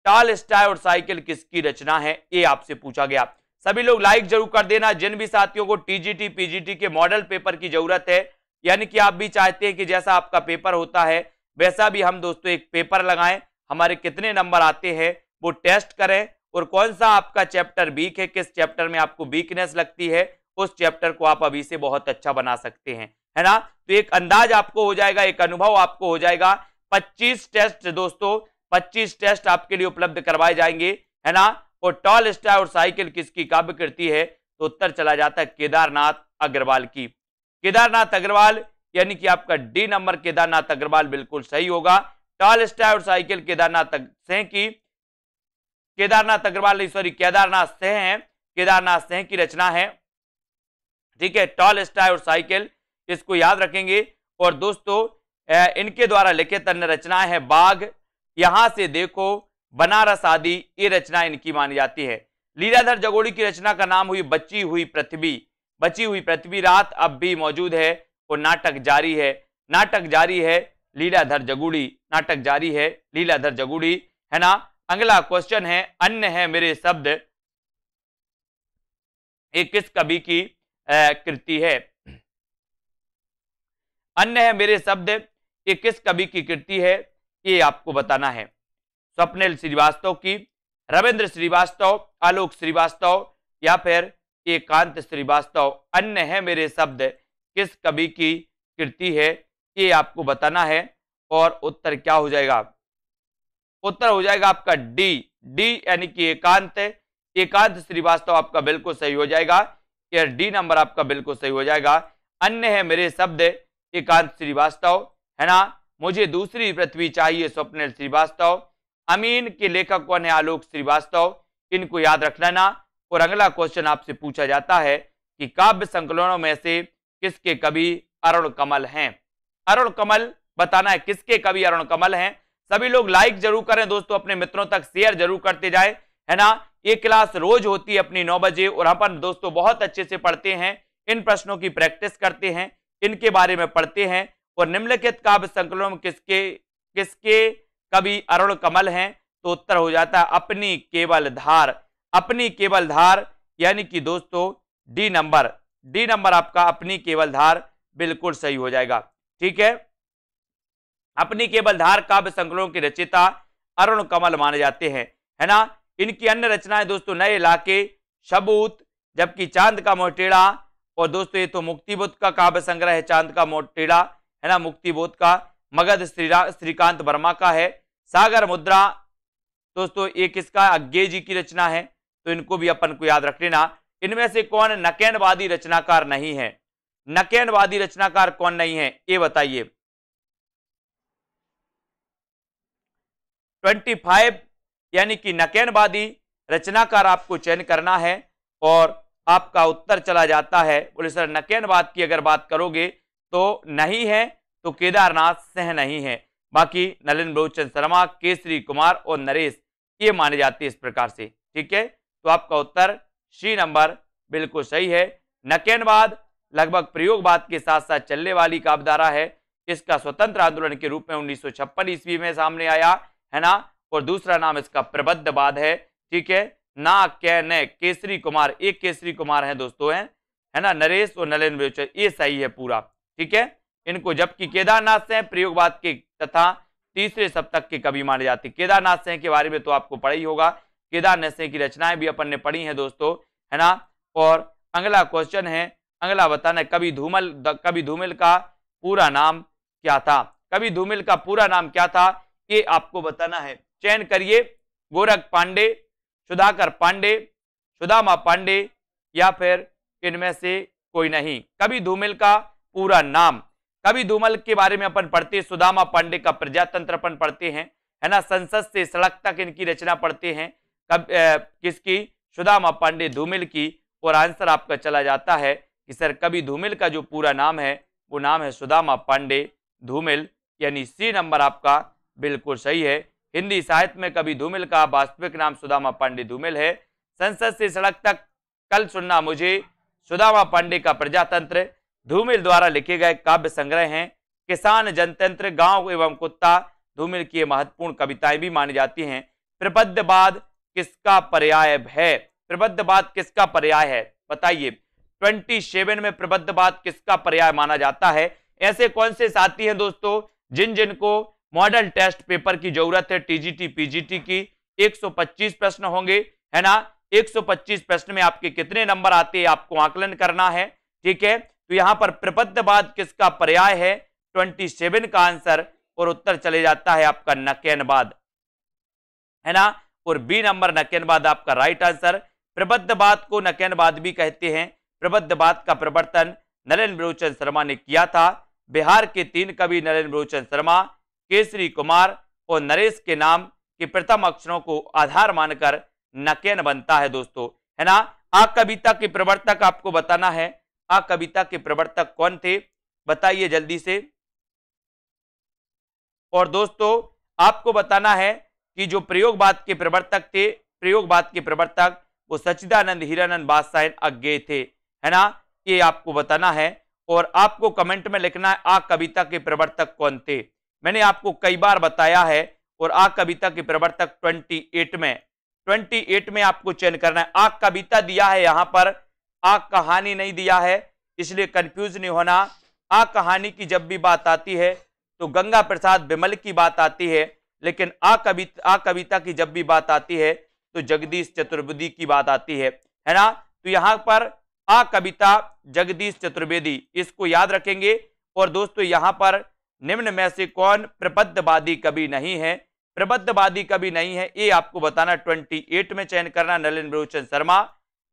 टाल स्टाय और साइकिल किसकी रचना है ये आपसे पूछा गया सभी लोग लाइक जरूर कर देना जिन भी साथियों को टीजीटी पीजीटी के मॉडल पेपर की जरूरत है यानी कि आप भी चाहते हैं कि जैसा आपका पेपर होता है वैसा भी हम दोस्तों एक पेपर लगाएं हमारे कितने नंबर आते हैं वो टेस्ट करें और कौन सा आपका चैप्टर वीक है किस चैप्टर में आपको वीकनेस लगती है उस चैप्टर को आप अभी से बहुत अच्छा बना सकते हैं है ना तो एक अंदाज आपको हो जाएगा एक अनुभव आपको हो जाएगा 25 टेस्ट दोस्तों 25 टेस्ट आपके लिए उपलब्ध करवाए जाएंगे है ना और टॉल स्टार और साइकिल किसकी काव्य कृति है तो उत्तर चला जाता है केदारनाथ अग्रवाल की केदारनाथ अग्रवाल यानी कि आपका डी नंबर केदारनाथ अग्रवाल बिल्कुल सही होगा टॉल स्टार और साइकिल केदारनाथ से की केदारनाथ अग्रवाल सॉरी केदारनाथ से है केदारनाथ से की रचना है ठीक है टॉल स्टाय और साइकिल इसको याद रखेंगे और दोस्तों इनके द्वारा लिखित अन्य रचना है बाघ यहां से देखो बनारस आदि ये रचना इनकी मानी जाती है लीलाधर जगोड़ी की रचना का नाम हुई बची हुई पृथ्वी बची हुई पृथ्वी रात अब भी मौजूद है और नाटक जारी है नाटक जारी है लीलाधर जगोड़ी नाटक जारी है लीलाधर जगुड़ी है ना अगला क्वेश्चन है अन्य है मेरे शब्द ये किस कवि की कृति है अन्य है मेरे शब्द ये किस कवि की कृति है ये आपको बताना है स्वप्निल श्रीवास्तव की रविंद्र श्रीवास्तव आलोक श्रीवास्तव या फिर एकांत श्रीवास्तव अन्य है मेरे शब्द किस कवि की कृति है ये आपको बताना है और उत्तर क्या हो जाएगा उत्तर हो जाएगा आपका डी डी यानी कि एकांत एकांत श्रीवास्तव आपका बिल्कुल सही हो जाएगा यह डी नंबर आपका बिल्कुल सही हो जाएगा अन्य है मेरे शब्द एकांत श्रीवास्तव है ना मुझे दूसरी पृथ्वी चाहिए स्वप्निल श्रीवास्तव अमीन के लेखक कौन है आलोक श्रीवास्तव इनको याद रख लेना और अगला क्वेश्चन आपसे पूछा जाता है कि काव्य संकलनों में से किसके कवि अरुण कमल हैं अरुण कमल बताना है किसके कवि अरुण कमल हैं सभी लोग लाइक जरूर करें दोस्तों अपने मित्रों तक शेयर जरूर करते जाए है ना ये क्लास रोज होती है अपनी नौ बजे और अपन दोस्तों बहुत अच्छे से पढ़ते हैं इन प्रश्नों की प्रैक्टिस करते हैं इनके बारे में पढ़ते हैं और निम्नलिखित काव्य संकलन किसके किसके कवि अरुण कमल हैं तो उत्तर हो जाता है अपनी केवल धार अपनी केवल धार यानी कि दोस्तों डी नंबर डी नंबर आपका अपनी केवल धार बिल्कुल सही हो जाएगा ठीक है अपनी केवल धार काव्य संकलों के रचिता अरुण कमल माने जाते हैं है ना इनकी अन्य रचनाएं दोस्तों नए इलाके सबूत जबकि चांद का मोटेड़ा और दोस्तों ये तो मुक्तिबोध का काव्य संग्रह है चांद का मोटेड़ा है ना मुक्तिबोध का मगध श्री श्रीकांत वर्मा का है सागर मुद्रा दोस्तों ये किसका अज्ञे जी की रचना है तो इनको भी अपन को याद रख लेना इनमें से कौन नकेनवादी रचनाकार नहीं है नकेनवादी रचनाकार कौन नहीं है ये बताइए ट्वेंटी फाइव यानी कि नकेनबादी रचनाकार आपको चयन करना है और आपका उत्तर चला जाता है बोले सर नकेनबाद की अगर बात करोगे तो नहीं है तो केदारनाथ सह नहीं है बाकी नलिन बहुचंद शर्मा केसरी कुमार और नरेश ये माने जाते हैं इस प्रकार से ठीक है तो आपका उत्तर सी नंबर बिल्कुल सही है नकेनबाद लगभग प्रयोगवाद के साथ साथ चलने वाली काबदारा है इसका स्वतंत्र आंदोलन के रूप में उन्नीस ईस्वी में सामने आया है ना और दूसरा नाम इसका प्रबद्धवाद है ठीक है ना न केसरी कुमार एक केसरी कुमार है दोस्तों है, है ना नरेश और नलिन बेचर ये सही है पूरा ठीक है इनको जबकि केदारनाथ से प्रयोगवाद के तथा तीसरे सप्तक के कवि माने जाते केदारनाथ सिंह के बारे में तो आपको पढ़ा ही होगा केदारनाथ सिंह की रचनाएं भी अपन ने पढ़ी हैं दोस्तों है ना और अगला क्वेश्चन है अगला बताना कवि धूमल कवि धूमिल का पूरा नाम क्या था कवि धूमिल का पूरा नाम क्या था ये आपको बताना है चयन करिए गोरख पांडे सुधाकर पांडे सुदामा पांडे या फिर इनमें से कोई नहीं कवि धूमिल का पूरा नाम कवि धूमल के बारे में अपन पढ़ते हैं सुदामा पांडे का प्रजातंत्र अपन पढ़ते हैं है ना संसद से सड़क तक इनकी रचना पढ़ते हैं कब ए, किसकी सुदामा पांडे धूमिल की और आंसर आपका चला जाता है कि सर कवि धूमिल का जो पूरा नाम है वो नाम है सुदामा पांडे धूमिल यानी सी नंबर आपका बिल्कुल सही है हिंदी साहित्य में कभी धूमिल का वास्तविक नाम सुदामा पांडे धूमिल है संसद से सड़क तक कल सुनना मुझे सुदामा पांडे का प्रजातंत्र धूमिल द्वारा लिखे गए काव्य संग्रह हैं किसान जनतंत्र गांव एवं कुत्ता धूमिल की महत्वपूर्ण कविताएं भी मानी जाती हैं प्रबद्धवाद किसका पर्याय है प्रबद्धवाद किसका पर्याय है बताइए ट्वेंटी सेवन में प्रबद्धवाद किसका पर्याय माना जाता है ऐसे कौन से साथी हैं दोस्तों जिन जिनको मॉडल टेस्ट पेपर की जरूरत है टीजीटी पीजीटी की 125 प्रश्न होंगे है ना 125 प्रश्न में आपके कितने नंबर आते हैं आपको आकलन करना है ठीक है तो यहां पर बाद किसका पर्याय है 27 का आंसर और उत्तर चले जाता है आपका नकेनबाद है ना और बी नंबर नकेनबाद आपका राइट आंसर प्रबद्ध बात को नकेनबाद भी कहते हैं प्रबद्ध बात का प्रवर्तन नरेंद्र विरोचन शर्मा ने किया था बिहार के तीन कवि नरेंद्र विरोचन शर्मा केसरी कुमार और नरेश के नाम के प्रथम अक्षरों को आधार मानकर नकेन बनता है दोस्तों है ना आ कविता के प्रवर्तक आपको बताना है आ कविता के प्रवर्तक कौन थे बताइए जल्दी से और दोस्तों आपको बताना है कि जो प्रयोगवाद के प्रवर्तक थे प्रयोगवाद के प्रवर्तक वो सचिदानंद हीरानंद बादशाह अज्ञे थे है ना ये आपको बताना है और आपको कमेंट में लिखना है आ कविता के प्रवर्तक कौन थे मैंने आपको कई बार बताया है और आ कविता के प्रवर्तक 28 में 28 में आपको चयन करना है आ कविता दिया है यहां पर आ कहानी नहीं दिया है इसलिए कंफ्यूज नहीं होना आ कहानी की जब भी बात आती है तो गंगा प्रसाद बिमल की बात आती है लेकिन आ कविता आ कविता की जब भी बात आती है तो जगदीश चतुर्वेदी की बात आती है है ना तो यहाँ पर आ कविता जगदीश चतुर्वेदी इसको याद रखेंगे और दोस्तों यहाँ पर निम्न में से कौन प्रबद्धवादी कभी नहीं है प्रबद्धवादी कभी नहीं है ये आपको बताना 28 में चयन करना नलिन विरोचन शर्मा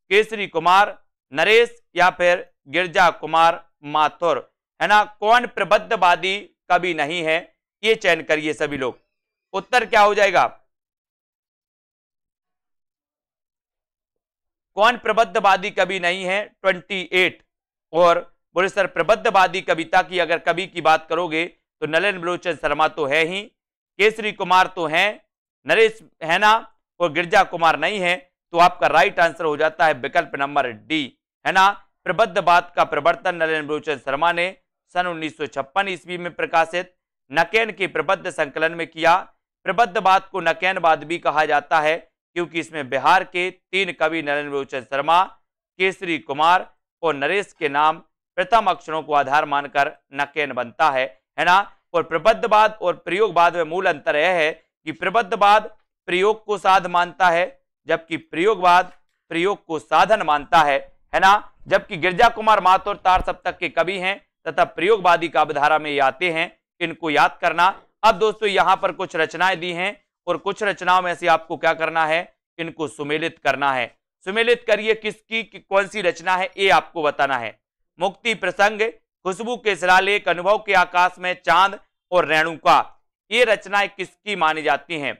केसरी कुमार नरेश या फिर गिरजा कुमार माथुर है ना कौन प्रबद्धवादी कभी नहीं है ये चयन करिए सभी लोग उत्तर क्या हो जाएगा कौन प्रबद्धवादी कभी नहीं है 28 और बोले सर प्रबद्धवादी कविता की अगर कवि की बात करोगे तो नलिन बलोचन शर्मा तो है ही केसरी कुमार तो हैं नरेश ना और गिरजा कुमार नहीं है तो आपका राइट आंसर हो जाता है विकल्प नंबर डी है ना प्रबद्ध बात का प्रवर्तन नरेंद्र बलोचन शर्मा ने सन उन्नीस ईस्वी में प्रकाशित नकेन के प्रबद्ध संकलन में किया प्रबद्ध बात को नकेन बाद भी कहा जाता है क्योंकि इसमें बिहार के तीन कवि नरेंद्र बलोचन शर्मा केसरी कुमार और नरेश के नाम प्रथम अक्षरों को आधार मानकर नकेन बनता है है ना और प्रबद्धवाद और प्रयोगवाद में मूल अंतर यह है कि प्रबद्धवाद प्रयोग को साध मानता है जबकि प्रयोगवाद प्रयोग को साधन मानता है है ना जबकि गिरजा कुमार मातोर तार सप्तक के कवि हैं तथा प्रयोगवादी काव्यधारा में ये आते हैं इनको याद करना अब दोस्तों यहां पर कुछ रचनाएं दी हैं और कुछ रचनाओं में से आपको क्या करना है इनको सुमेलित करना है सुमेलित करिए किसकी कि कौन सी रचना है ये आपको बताना है मुक्ति प्रसंग खुशबू के शिलालेख अनुभव के आकाश में चांद और रेणुका ये रचनाएं किसकी मानी जाती हैं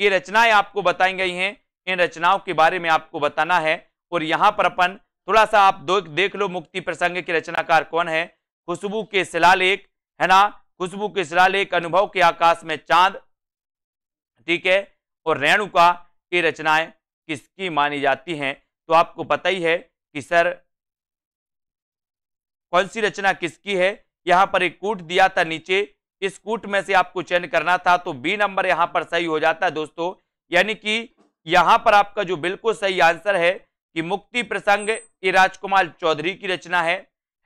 ये रचनाएं आपको बताई गई हैं इन रचनाओं के बारे में आपको बताना है और यहाँ पर अपन थोड़ा सा आप दो देख लो मुक्ति प्रसंग के रचनाकार कौन है खुशबू के शिलालेख है ना खुशबू के शिलालेख अनुभव के आकाश में चांद ठीक है और रेणुका ये रचनाएं किसकी मानी जाती हैं तो आपको पता ही है कि सर कौन सी रचना किसकी है यहाँ पर एक कूट दिया था नीचे इस कूट में से आपको चयन करना था तो बी नंबर यहाँ पर सही हो जाता है दोस्तों यानी कि यहाँ पर आपका जो बिल्कुल सही आंसर है कि मुक्ति प्रसंग ये राजकुमार चौधरी की रचना है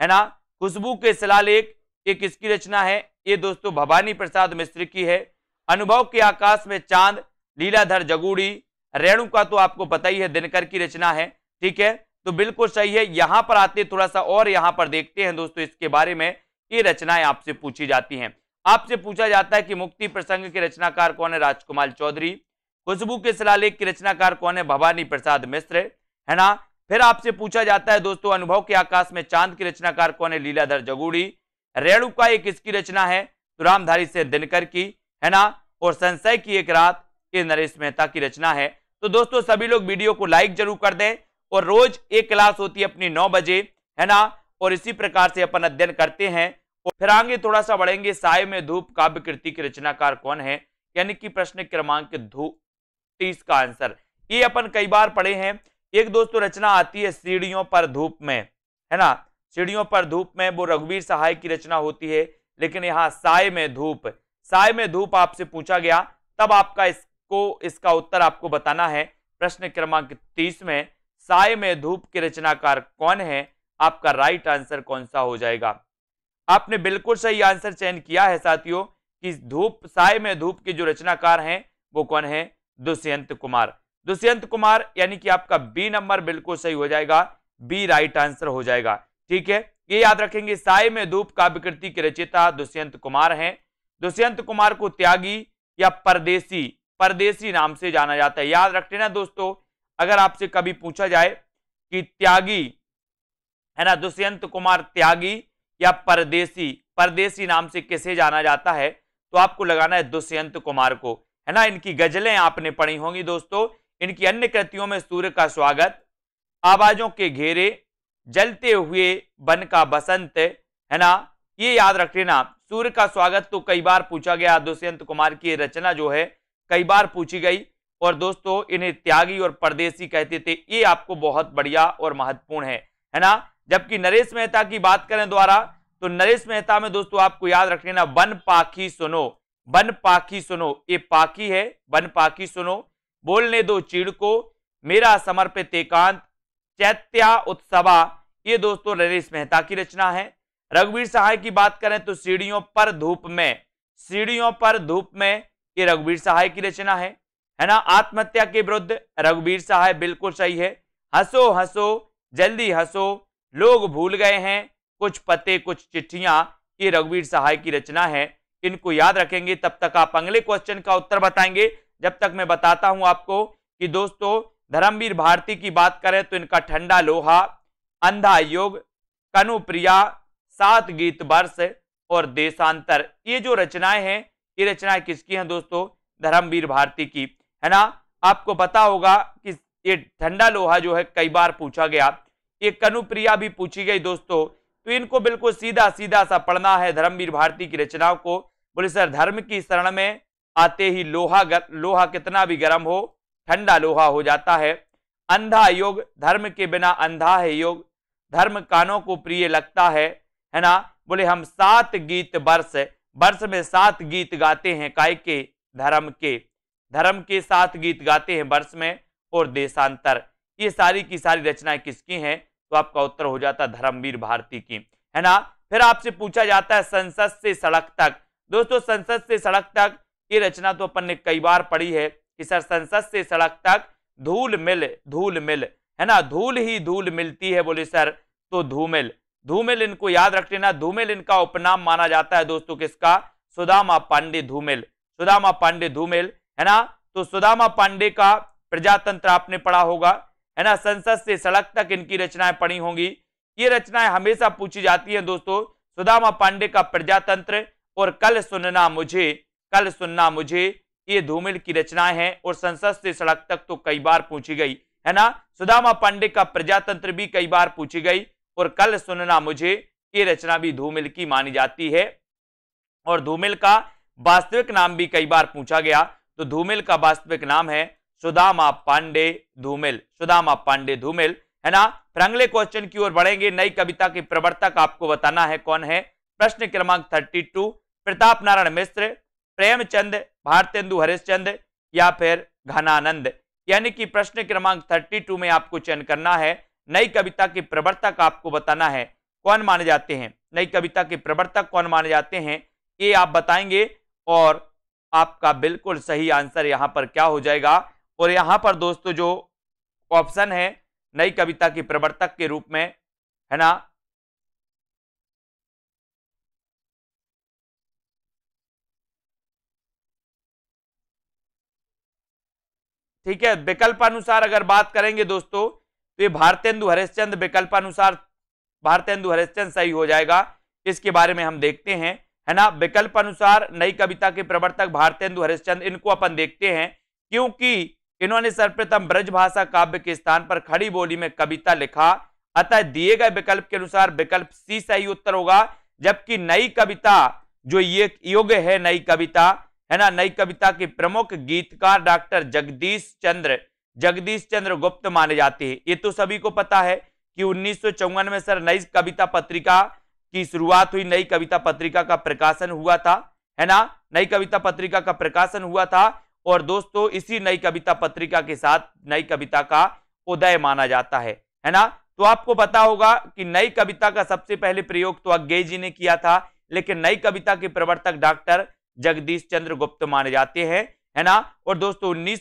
है ना खुशबू के शिलालेख ये किसकी रचना है ये दोस्तों भवानी प्रसाद मिश्र की है अनुभव के आकाश में चांद लीलाधर जगूड़ी रेणु का तो आपको पता ही है दिनकर की रचना है ठीक है तो बिल्कुल सही है यहां पर आते थोड़ा सा और यहां पर देखते हैं दोस्तों इसके बारे में ये रचनाएं आपसे पूछी जाती हैं आपसे पूछा जाता है कि मुक्ति प्रसंग के रचनाकार कौन है राजकुमार चौधरी खुशबू के शिलालेख के रचनाकार कौन है भवानी प्रसाद मिश्र है ना फिर आपसे पूछा जाता है दोस्तों अनुभव के आकाश में चांद की रचनाकार कौन है लीलाधर जगूड़ी रेणु का एक इसकी रचना है रामधारी से दिनकर की है ना और संशय की एक रात ये नरेश मेहता की रचना है तो दोस्तों सभी लोग वीडियो को लाइक जरूर कर दें और रोज एक क्लास होती है अपनी नौ बजे है ना और इसी प्रकार से अपन अध्ययन करते हैं और फिर आगे थोड़ा सा बढ़ेंगे साय में धूप काव्य कृति के रचनाकार कौन है यानी कि प्रश्न क्रमांक धू तीस का आंसर ये अपन कई बार पढ़े हैं एक दोस्तों तो रचना आती है सीढ़ियों पर धूप में है ना सीढ़ियों पर धूप में वो रघुवीर सहाय की रचना होती है लेकिन यहाँ साय में धूप साय में धूप आपसे पूछा गया तब आपका इसको इसका उत्तर आपको बताना है प्रश्न क्रमांक तीस में साय में धूप के रचनाकार कौन है आपका राइट आंसर कौन सा हो जाएगा आपने बिल्कुल सही आंसर चयन किया है साथियों कि धूप साय में धूप के जो रचनाकार हैं वो कौन है दुष्यंत कुमार दुष्यंत कुमार यानी कि आपका बी नंबर बिल्कुल सही हो जाएगा बी राइट आंसर हो जाएगा ठीक है ये याद रखेंगे साय में धूप काव्य कृति के रचयिता दुष्यंत कुमार हैं दुष्यंत कुमार को त्यागी या परदेसी परदेसी नाम से जाना जाता है याद रखते ना दोस्तों अगर आपसे कभी पूछा जाए कि त्यागी है ना दुष्यंत कुमार त्यागी या परदेसी परदेसी नाम से किसे जाना जाता है तो आपको लगाना है दुष्यंत कुमार को है ना इनकी गजलें आपने पढ़ी होंगी दोस्तों इनकी अन्य कृतियों में सूर्य का स्वागत आवाजों के घेरे जलते हुए बन का बसंत है ना ये याद रख लेना सूर्य का स्वागत तो कई बार पूछा गया दुष्यंत कुमार की रचना जो है कई बार पूछी गई और दोस्तों इन्हें त्यागी और परदेसी कहते थे ये आपको बहुत बढ़िया और महत्वपूर्ण है है ना जबकि नरेश मेहता की बात करें द्वारा तो नरेश मेहता में दोस्तों आपको याद रख लेना वन पाखी सुनो वन पाखी सुनो ये पाखी है वन पाखी सुनो बोलने दो चीड़ को मेरा समर्पित एकांत चैत्या उत्सवा ये दोस्तों नरेश मेहता की रचना है रघुवीर सहाय की बात करें तो सीढ़ियों पर धूप में सीढ़ियों पर धूप में ये रघुवीर सहाय की रचना है है ना आत्महत्या के विरुद्ध रघुवीर सहाय बिल्कुल सही है हंसो हंसो जल्दी हंसो लोग भूल गए हैं कुछ पते कुछ चिट्ठियां ये रघुवीर सहाय की रचना है इनको याद रखेंगे तब तक आप अगले क्वेश्चन का उत्तर बताएंगे जब तक मैं बताता हूं आपको कि दोस्तों धर्मवीर भारती की बात करें तो इनका ठंडा लोहा अंधा योग कनुप्रिया सात गीत वर्ष और देशांतर ये जो रचनाएं हैं ये रचनाएं किसकी हैं दोस्तों धर्मवीर भारती की है ना आपको पता होगा कि ये ठंडा लोहा जो है कई बार पूछा गया ये कनुप्रिया भी पूछी गई दोस्तों तो इनको बिल्कुल सीधा सीधा सा पढ़ना है धर्मवीर भारती की रचनाओं को बोले सर धर्म की शरण में आते ही लोहा गर, लोहा कितना भी गर्म हो ठंडा लोहा हो जाता है अंधा योग धर्म के बिना अंधा है योग धर्म कानों को प्रिय लगता है है ना बोले हम सात गीत वर्ष वर्ष में सात गीत गाते हैं काय के धर्म के धर्म के साथ गीत गाते हैं वर्ष में और देशांतर ये सारी की सारी रचनाएं किसकी हैं तो आपका उत्तर हो जाता है धर्मवीर भारती की है ना फिर आपसे पूछा जाता है संसद से सड़क तक दोस्तों संसद से सड़क तक ये रचना तो अपन ने कई बार पढ़ी है कि सर संसद से सड़क तक धूल मिल धूल मिल है ना धूल ही धूल मिलती है बोले सर तो धूमिल धूमिल इनको याद रख लेना धूमिल इनका उपनाम माना जाता है दोस्तों किसका सुदामा पांडे धूमिल सुदामा पांडे धूमिल है ना तो सुदामा पांडे का प्रजातंत्र आपने पढ़ा होगा है ना संसद से सड़क तक इनकी रचनाएं पढ़ी होंगी ये रचनाएं हमेशा पूछी जाती हैं दोस्तों सुदामा पांडे का प्रजातंत्र और कल सुनना मुझे कल सुनना मुझे ये धूमिल की रचनाएं हैं और संसद से सड़क तक तो कई बार पूछी गई है ना सुदामा पांडे का प्रजातंत्र भी कई बार पूछी गई और कल सुनना मुझे ये रचना भी धूमिल की मानी जाती है और धूमिल का वास्तविक नाम भी कई बार पूछा गया तो धूमिल का वास्तविक नाम है सुदामा पांडे धूमिल सुदामा पांडे धूमिल है ना फिर अगले क्वेश्चन की ओर बढ़ेंगे नई कविता के प्रवर्तक आपको बताना है कौन है प्रश्न क्रमांक थर्टी टू प्रताप नारायण मिश्र प्रेमचंद भारतेंदु हरिश्चंद या फिर घनानंद यानी कि प्रश्न क्रमांक थर्टी टू में आपको चयन करना है नई कविता के प्रवर्तक आपको बताना है कौन माने जाते हैं नई कविता के प्रवर्तक कौन माने जाते हैं ये आप बताएंगे और आपका बिल्कुल सही आंसर यहाँ पर क्या हो जाएगा और यहाँ पर दोस्तों जो ऑप्शन है नई कविता के प्रवर्तक के रूप में है ना ठीक है विकल्पानुसार अगर बात करेंगे दोस्तों तो ये भारतेंदु विकल्प विकल्पानुसार भारतेंदु हरिश्चंद सही हो जाएगा इसके बारे में हम देखते हैं है ना विकल्प अनुसार नई कविता के प्रवर्तक भारतेंदु हरिश्चंद इनको अपन देखते हैं क्योंकि इन्होंने सर्वप्रथम ब्रजभाषा काव्य के स्थान पर खड़ी बोली में कविता लिखा अतः दिए गए विकल्प के अनुसार विकल्प सी सही उत्तर होगा जबकि नई कविता जो ये योग्य है नई कविता है ना नई कविता के प्रमुख गीतकार डॉक्टर जगदीश चंद्र जगदीश चंद्र गुप्त माने जाते हैं ये तो सभी को पता है कि उन्नीस में सर नई कविता पत्रिका की शुरुआत हुई नई कविता पत्रिका का प्रकाशन हुआ था है ना नई कविता पत्रिका का प्रकाशन हुआ था और दोस्तों इसी नई कविता पत्रिका के साथ नई कविता का उदय माना जाता है है ना तो आपको पता होगा कि नई कविता का सबसे पहले प्रयोग तो अज्ञे जी ने किया था लेकिन नई कविता के प्रवर्तक डॉक्टर जगदीश चंद्र गुप्त माने जाते हैं है ना और दोस्तों उन्नीस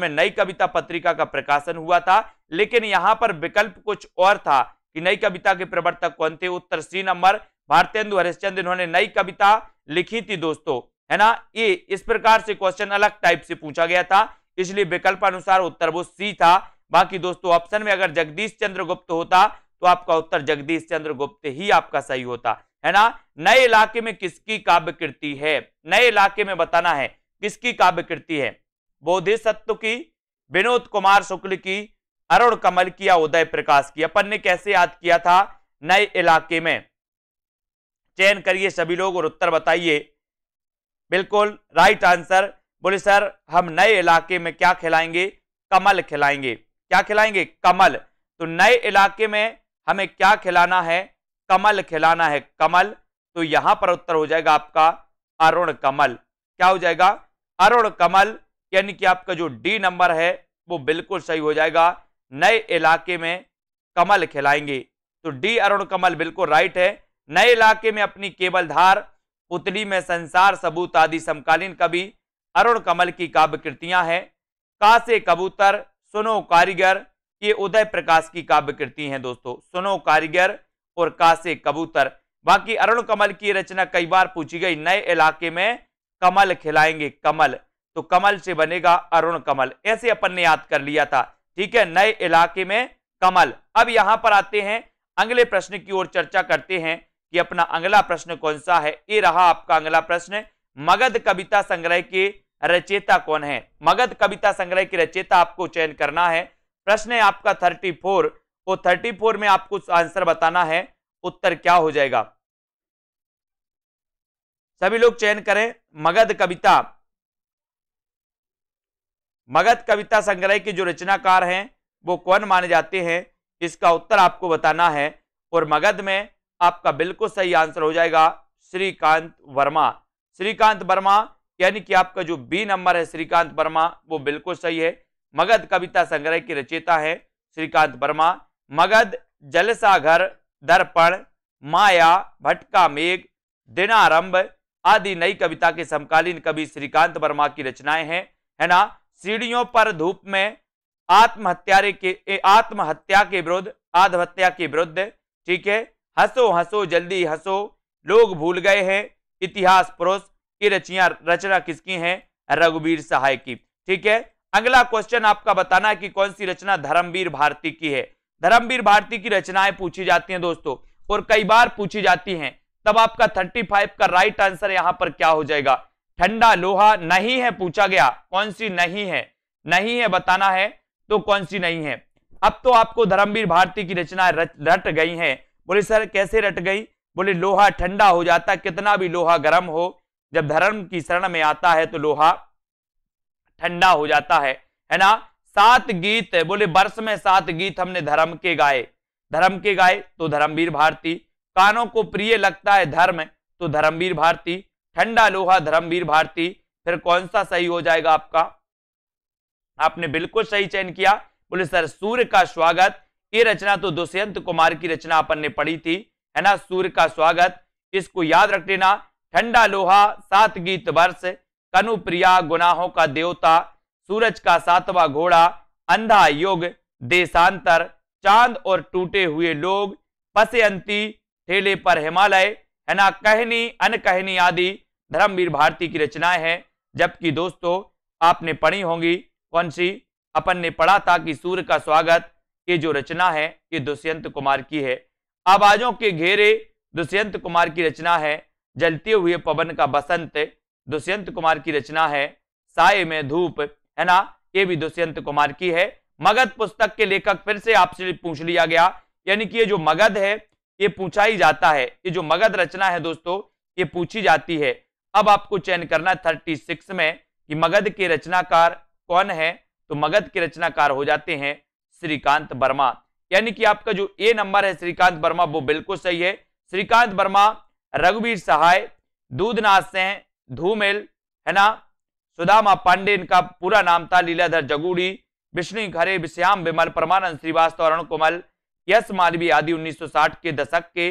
में नई कविता पत्रिका का प्रकाशन हुआ था लेकिन यहां पर विकल्प कुछ और था कि नई कविता के प्रवर्तक कौन थे उत्तर सी नंबर भारतेंदु हरिश्चंद इन्होंने नई कविता लिखी थी दोस्तों है ना ये इस प्रकार से क्वेश्चन अलग टाइप से पूछा गया था इसलिए विकल्प अनुसार उत्तर वो सी था बाकी दोस्तों ऑप्शन में अगर जगदीश चंद्र गुप्त होता तो आपका उत्तर जगदीश चंद्र गुप्त ही आपका सही होता है ना नए इलाके में किसकी काव्य कृति है नए इलाके में बताना है किसकी काव्य कृति है बोधिसत्व की विनोद कुमार शुक्ल की अरुण कमल किया उदय प्रकाश की अपन ने कैसे याद किया था नए इलाके में चयन करिए सभी लोग और उत्तर बताइए बिल्कुल राइट आंसर बोले सर हम नए इलाके में क्या खिलाएंगे कमल खिलाएंगे क्या खिलाएंगे कमल तो नए इलाके में हमें क्या खिलाना है कमल खिलाना है कमल तो यहां पर उत्तर हो जाएगा आपका अरुण कमल क्या हो जाएगा अरुण कमल यानी कि आपका जो डी नंबर है वो बिल्कुल सही हो जाएगा नए इलाके में कमल खिलाएंगे तो डी अरुण कमल बिल्कुल राइट है नए इलाके में अपनी केवल धार पुतली में संसार सबूत आदि समकालीन कवि अरुण कमल की काव्य कृतियां हैं कासे कबूतर सुनो कारीगर ये उदय प्रकाश की काव्य कृति हैं दोस्तों सुनो कारीगर और कासे कबूतर बाकी अरुण कमल की रचना कई बार पूछी गई नए इलाके में कमल खिलाएंगे कमल तो कमल से बनेगा अरुण कमल ऐसे अपन ने याद कर लिया था ठीक है नए इलाके में कमल अब यहां पर आते हैं अगले प्रश्न की ओर चर्चा करते हैं कि अपना अगला प्रश्न कौन सा है ये रहा आपका अगला प्रश्न मगध कविता संग्रह के रचेता कौन है मगध कविता संग्रह की रचेता आपको चयन करना है प्रश्न है आपका थर्टी फोर तो थर्टी फोर में आपको आंसर बताना है उत्तर क्या हो जाएगा सभी लोग चयन करें मगध कविता मगध कविता संग्रह के जो रचनाकार हैं वो कौन माने जाते हैं इसका उत्तर आपको बताना है और मगध में आपका बिल्कुल सही आंसर हो जाएगा श्रीकांत वर्मा श्रीकांत वर्मा यानी कि आपका जो बी नंबर है श्रीकांत वर्मा वो बिल्कुल सही है मगध कविता संग्रह की रचयिता है श्रीकांत वर्मा मगध जलसाघर दर्पण माया भटका मेघ दिनारंभ आदि नई कविता के समकालीन कवि श्रीकांत वर्मा की रचनाएं हैं है ना सीढ़ियों पर धूप में आत्महत्या के आत्महत्या के विरुद्ध आत्महत्या के विरुद्ध ठीक है हंसो हंसो जल्दी हंसो लोग भूल गए हैं इतिहास पुरुष की रचिया रचना किसकी है रघुवीर सहाय की ठीक है अगला क्वेश्चन आपका बताना है कि कौन सी रचना धर्मवीर भारती की है धर्मवीर भारती की रचनाएं पूछी जाती हैं दोस्तों और कई बार पूछी जाती हैं तब आपका 35 का राइट आंसर यहां पर क्या हो जाएगा ठंडा लोहा नहीं है पूछा गया कौन सी नहीं है नहीं है बताना है तो कौन सी नहीं है अब तो आपको धर्मवीर भारती की रचना रट, गई है बोले सर कैसे रट गई बोले लोहा ठंडा हो जाता कितना भी लोहा गर्म हो जब धर्म की शरण में आता है तो लोहा ठंडा हो जाता है है ना सात गीत बोले वर्ष में सात गीत हमने धर्म के गाए धर्म के गाए तो धर्मवीर भारती कानों को प्रिय लगता है धर्म तो धर्मवीर भारती ठंडा लोहा धर्मवीर भारती फिर कौन सा सही हो जाएगा आपका आपने बिल्कुल सही चयन किया बोले सर सूर्य का स्वागत ये रचना तो दुष्यंत कुमार की रचना अपन ने पढ़ी थी है ना सूर्य का स्वागत इसको याद रख लेना ठंडा लोहा सात गीत वर्ष कनुप्रिया गुनाहों का देवता सूरज का सातवा घोड़ा अंधा युग देशांतर चांद और टूटे हुए लोग पसेअंती ठेले पर हिमालय है ना कहनी अनकहनी आदि धर्मवीर भारती की रचनाएं हैं जबकि दोस्तों आपने पढ़ी होंगी कौन सी अपन ने पढ़ा था कि सूर्य का स्वागत ये जो रचना है ये दुष्यंत कुमार की है आवाजों के घेरे दुष्यंत कुमार की रचना है जलते हुए पवन का बसंत दुष्यंत कुमार की रचना है साय में धूप है ना ये भी दुष्यंत कुमार की है मगध पुस्तक के लेखक फिर से आपसे पूछ लिया गया यानी कि ये जो मगध है ये पूछा ही जाता है ये जो मगध रचना है दोस्तों ये पूछी जाती है अब आपको चयन करना थर्टी सिक्स में कि मगध के रचनाकार कौन है तो मगध के रचनाकार हो जाते हैं श्रीकांत वर्मा यानी कि आपका जो ए नंबर है श्रीकांत वर्मा वो बिल्कुल सही है श्रीकांत वर्मा रघुवीर सहाय दूधनाथ सिंह धूमेल है ना सुदामा पांडे इनका पूरा नाम था लीलाधर जगूड़ी विष्णु खरे विश्याम विमल परमानंद श्रीवास्तव अरुण कोमल यश मालवी आदि 1960 के दशक के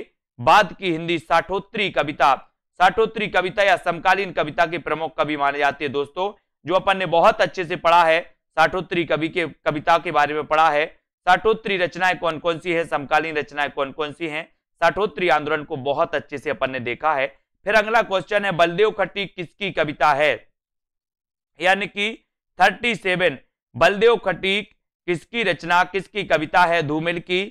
बाद की हिंदी साठोत्री कविता साठोत्री कविता या समकालीन कविता के प्रमुख कवि माने जाते हैं दोस्तों जो अपन ने बहुत अच्छे से पढ़ा है साठोत्री कवि के कविता के बारे में पढ़ा है साठोत्री रचनाएं कौन कौन सी है समकालीन रचनाएं कौन कौन सी हैं साठोत्री आंदोलन को बहुत अच्छे से अपन ने देखा है फिर अगला क्वेश्चन है बलदेव खट्टी किसकी कविता है यानी कि थर्टी सेवन बलदेव खटीक किसकी रचना किसकी कविता है धूमिल की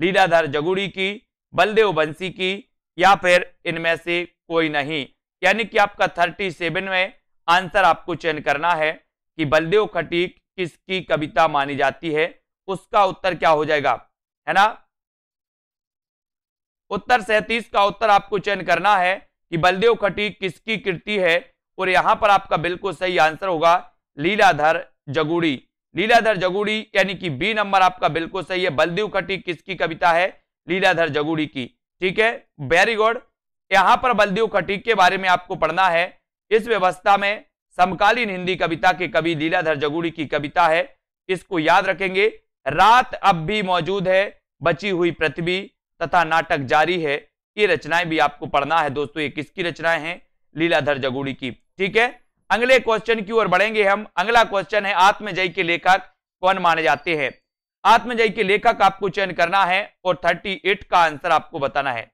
लीलाधर जगुड़ी की बलदेव बंसी की या फिर इनमें से कोई नहीं यानी कि आपका थर्टी सेवन में आंसर आपको चयन करना है कि बलदेव खटीक किसकी कविता मानी जाती है उसका उत्तर क्या हो जाएगा है ना उत्तर सैतीस का उत्तर आपको चयन करना है कि बलदेव खटीक किसकी कृति है और यहां पर आपका बिल्कुल सही आंसर होगा लीलाधर जगुड़ी लीलाधर जगुड़ी यानी कि बी नंबर आपका बिल्कुल सही है बलदेव खटीक किसकी कविता है लीलाधर जगुड़ी की ठीक है वेरी गुड यहां पर बलदेव खटीक के बारे में आपको पढ़ना है इस व्यवस्था में समकालीन हिंदी कविता के कवि लीलाधर जगुड़ी की कविता है इसको याद रखेंगे रात अब भी मौजूद है बची हुई पृथ्वी तथा नाटक जारी है ये रचनाएं भी आपको पढ़ना है दोस्तों ये किसकी रचनाएं हैं लीलाधर जगुड़ी की ठीक है अगले क्वेश्चन की ओर बढ़ेंगे हम अगला क्वेश्चन है आत्मजय के लेखक कौन माने जाते हैं आत्मजय के लेखक आपको चयन करना है और 38 का आंसर आपको बताना है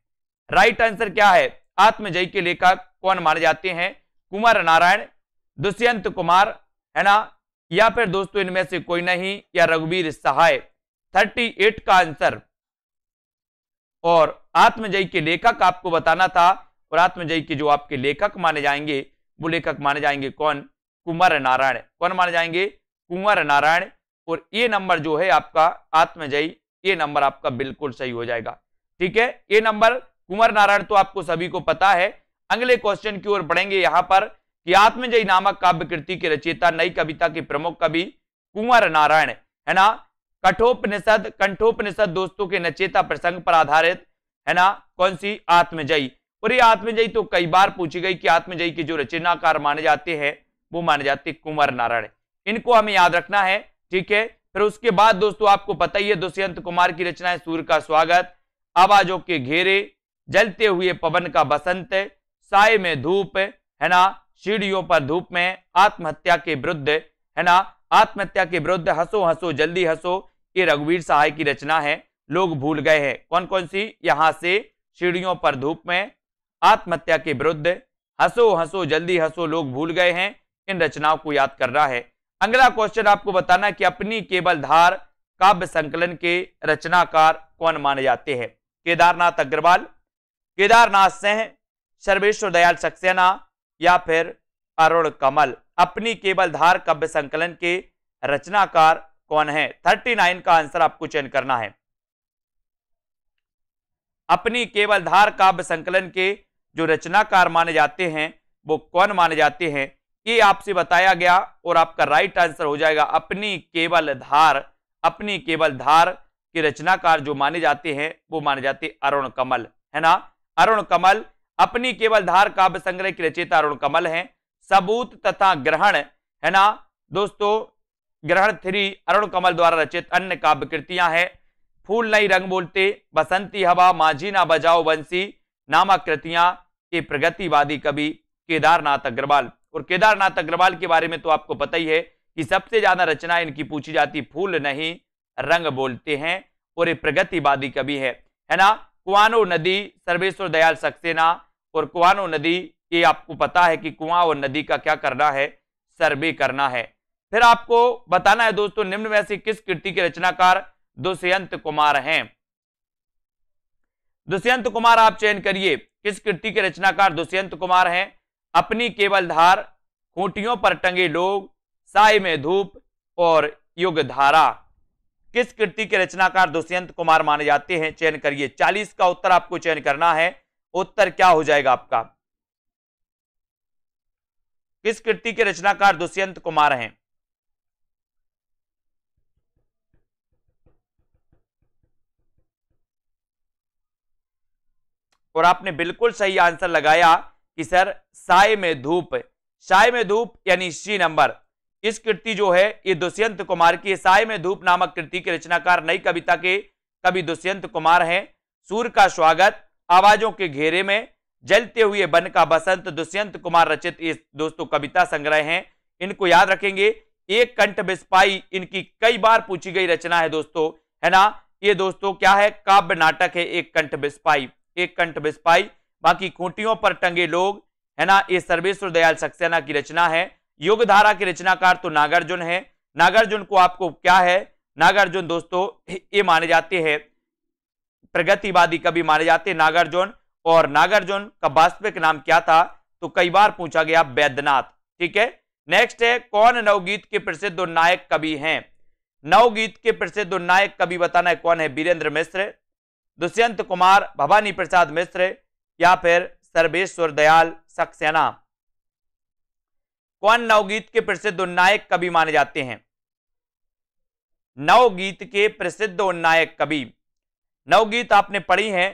राइट आंसर क्या है आत्मजय के लेखक कौन माने जाते हैं कुमार नारायण दुष्यंत कुमार है ना या फिर दोस्तों इनमें से कोई नहीं या रघुवीर सहाय 38 का आंसर और आत्मजय के लेखक आपको बताना था और आत्मजय के जो आपके लेखक माने जाएंगे वो लेखक माने जाएंगे कौन कुंवर नारायण कौन माने जाएंगे कुंवर नारायण और ये नंबर जो है आपका आत्मजयी ये नंबर आपका बिल्कुल सही हो जाएगा ठीक है ये नंबर कुंवर नारायण तो आपको सभी को पता है अगले क्वेश्चन की ओर बढ़ेंगे यहां पर कि आत्मजय नामक काव्य कृति के रचयिता नई कविता के प्रमुख कवि कुंवर नारायण है ना कठोपनिषद कंठोपनिषद दोस्तों के नचेता प्रसंग पर आधारित है ना कौन सी आत्मजयी और ये आत्मजयी तो कई बार पूछी गई कि आत्मजयी के जो रचनाकार माने जाते हैं वो माने जाते कुंवर नारायण इनको हमें याद रखना है ठीक है फिर उसके बाद दोस्तों आपको पता ही है दुष्यंत कुमार की रचना है सूर्य का स्वागत आवाजों के घेरे जलते हुए पवन का बसंत साय में धूप है ना सीढ़ियों पर धूप में आत्महत्या के विरुद्ध है ना आत्महत्या के विरुद्ध हंसो हंसो जल्दी हंसो ये रघुवीर सहाय की रचना है लोग भूल गए हैं कौन कौन सी यहाँ से सीढ़ियों पर धूप में आत्महत्या के विरुद्ध हंसो हंसो जल्दी हंसो लोग भूल गए हैं इन रचनाओं को याद कर रहा है अगला क्वेश्चन आपको बताना कि अपनी केवल धार काव्य संकलन के रचनाकार कौन माने जाते हैं केदारनाथ अग्रवाल केदारनाथ सिंह सर्वेश्वर दयाल सक्सेना या फिर अरुण कमल अपनी केवल धार काव्य संकलन के रचनाकार कौन है 39 का आंसर आपको चयन करना है अपनी केवल धार काव्य संकलन के जो रचनाकार माने जाते हैं वो कौन माने जाते हैं ये आपसे बताया गया और आपका राइट आंसर हो जाएगा अपनी केवल धार अपनी केवल धार के रचनाकार जो माने जाते हैं वो माने जाते अरुण कमल है ना अरुण कमल अपनी केवल धार काव्य संग्रह की रचेता अरुण कमल हैं सबूत तथा ग्रहण है ना दोस्तों ग्रहण थ्री अरुण कमल द्वारा रचित अन्य काव्य कृतियां हैं फूल नहीं रंग बोलते बसंती हवा माझी ना बजाओ वंशी नामक कृतियां के प्रगतिवादी कवि केदारनाथ अग्रवाल और केदारनाथ अग्रवाल के बारे में तो आपको पता ही है कि सबसे ज्यादा रचना इनकी पूछी जाती फूल नहीं रंग बोलते हैं और ये प्रगतिवादी कवि है है ना कुआनो नदी सर्वेश्वर दयाल सक्सेना और कुआनो नदी ये आपको पता है कि कुआं और नदी का क्या करना है सर्वे करना है फिर आपको बताना है दोस्तों निम्न में से किस कृति के रचनाकार दुष्यंत कुमार हैं दुष्यंत कुमार आप चयन करिए किस कृति के रचनाकार दुष्यंत कुमार हैं अपनी केवल धार खूंटियों पर टंगे लोग साय में धूप और युग धारा किस कृति के रचनाकार दुष्यंत कुमार माने जाते हैं चयन करिए चालीस का उत्तर आपको चयन करना है उत्तर क्या हो जाएगा आपका किस कृति के रचनाकार दुष्यंत कुमार हैं और आपने बिल्कुल सही आंसर लगाया कि सर साय में धूप साय में धूप यानी सी नंबर इस कृति जो है ये दुष्यंत कुमार की साय में धूप नामक कृति के रचनाकार नई कविता के कवि दुष्यंत कुमार हैं सूर्य का स्वागत आवाजों के घेरे में जलते हुए बन का बसंत दुष्यंत कुमार रचित ये दोस्तों कविता संग्रह हैं इनको याद रखेंगे एक कंठ बिस्पाई इनकी कई बार पूछी गई रचना है दोस्तों है ना ये दोस्तों क्या है काव्य नाटक है एक कंठ बिस्पाई एक कंठ बिस्पाई बाकी खूंटियों पर टंगे लोग है ना ये सर्वेश्वर दयाल सक्सेना की रचना है युग धारा के रचनाकार तो नागार्जुन है नागार्जुन को आपको क्या है नागार्जुन दोस्तों ये माने जाते हैं प्रगतिवादी कवि माने जाते हैं नागार्जुन और नागार्जुन का वास्तविक नाम क्या था तो कई बार पूछा गया वैद्यनाथ ठीक है नेक्स्ट है कौन नवगीत के प्रसिद्ध नायक कवि हैं नवगीत के प्रसिद्ध नायक कवि बताना है कौन है वीरेंद्र मिश्र दुष्यंत कुमार भवानी प्रसाद मिश्र या फिर सर्वेश्वर दयाल सक्सेना कौन नवगीत के प्रसिद्ध उन्नायक कवि माने जाते हैं नवगीत के प्रसिद्ध उन्नायक कवि नवगीत आपने पढ़ी है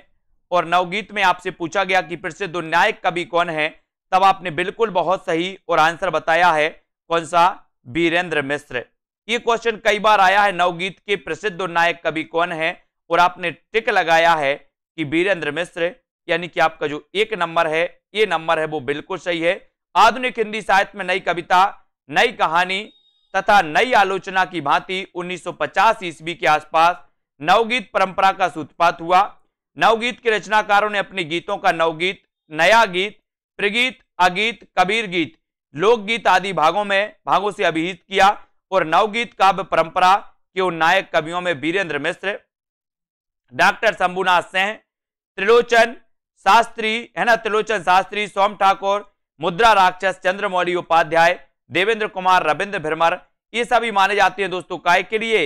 और नवगीत में आपसे पूछा गया कि प्रसिद्ध उन्नायक कवि कौन है तब आपने बिल्कुल बहुत सही और आंसर बताया है कौन सा वीरेंद्र मिश्र ये क्वेश्चन कई बार आया है नवगीत के प्रसिद्ध उन्नायक कवि कौन है और आपने टिक लगाया है कि वीरेंद्र मिश्र यानी कि आपका जो एक नंबर है ये नंबर है वो बिल्कुल सही है आधुनिक हिंदी साहित्य में नई कविता नई कहानी तथा नई आलोचना की भांति 1950 ईस्वी के आसपास नवगीत परंपरा का सूत्रपात हुआ नवगीत के रचनाकारों ने अपने गीतों का नवगीत नया गीत प्रगीत अगीत कबीर गीत लोकगीत आदि भागों में भागों से अभिहित किया और नवगीत काव्य परंपरा के उन नायक कवियों में वीरेंद्र मिश्र डॉक्टर शंभुनाथ सिंह त्रिलोचन शास्त्री है ना त्रिलोचन शास्त्री सोम ठाकुर मुद्रा राक्षस चंद्रमौली उपाध्याय देवेंद्र कुमार रविंद्र भरमर ये सभी माने जाते हैं दोस्तों काय के लिए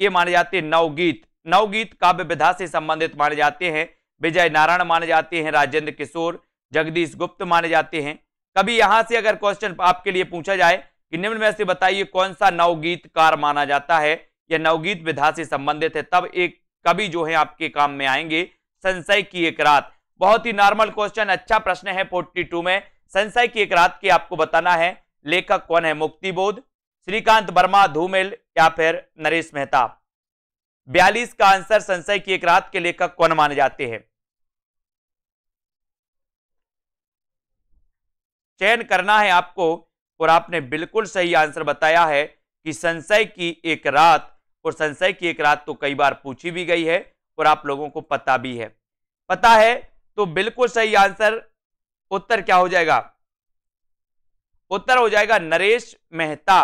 ये माने जाते हैं नवगीत नवगीत काव्य विधा से संबंधित माने जाते हैं विजय नारायण माने जाते हैं राजेंद्र किशोर जगदीश गुप्त माने जाते हैं कभी यहां से अगर क्वेश्चन आपके लिए पूछा जाए कि निम्न में से बताइए कौन सा नवगीतकार माना जाता है या नवगीत विधा से संबंधित है तब एक कवि जो है आपके काम में आएंगे संशय की एक रात बहुत ही नॉर्मल क्वेश्चन अच्छा प्रश्न है फोर्टी टू में संशय की एक रात की आपको बताना है लेखक कौन है मुक्तिबोध श्रीकांत वर्मा धूमेल या फिर नरेश मेहता बयालीस का आंसर संशय की एक रात के लेखक कौन माने जाते हैं चयन करना है आपको और आपने बिल्कुल सही आंसर बताया है कि संशय की एक रात और संशय की एक रात तो कई बार पूछी भी गई है और आप लोगों को पता भी है पता है तो बिल्कुल सही आंसर उत्तर क्या हो जाएगा उत्तर हो जाएगा नरेश मेहता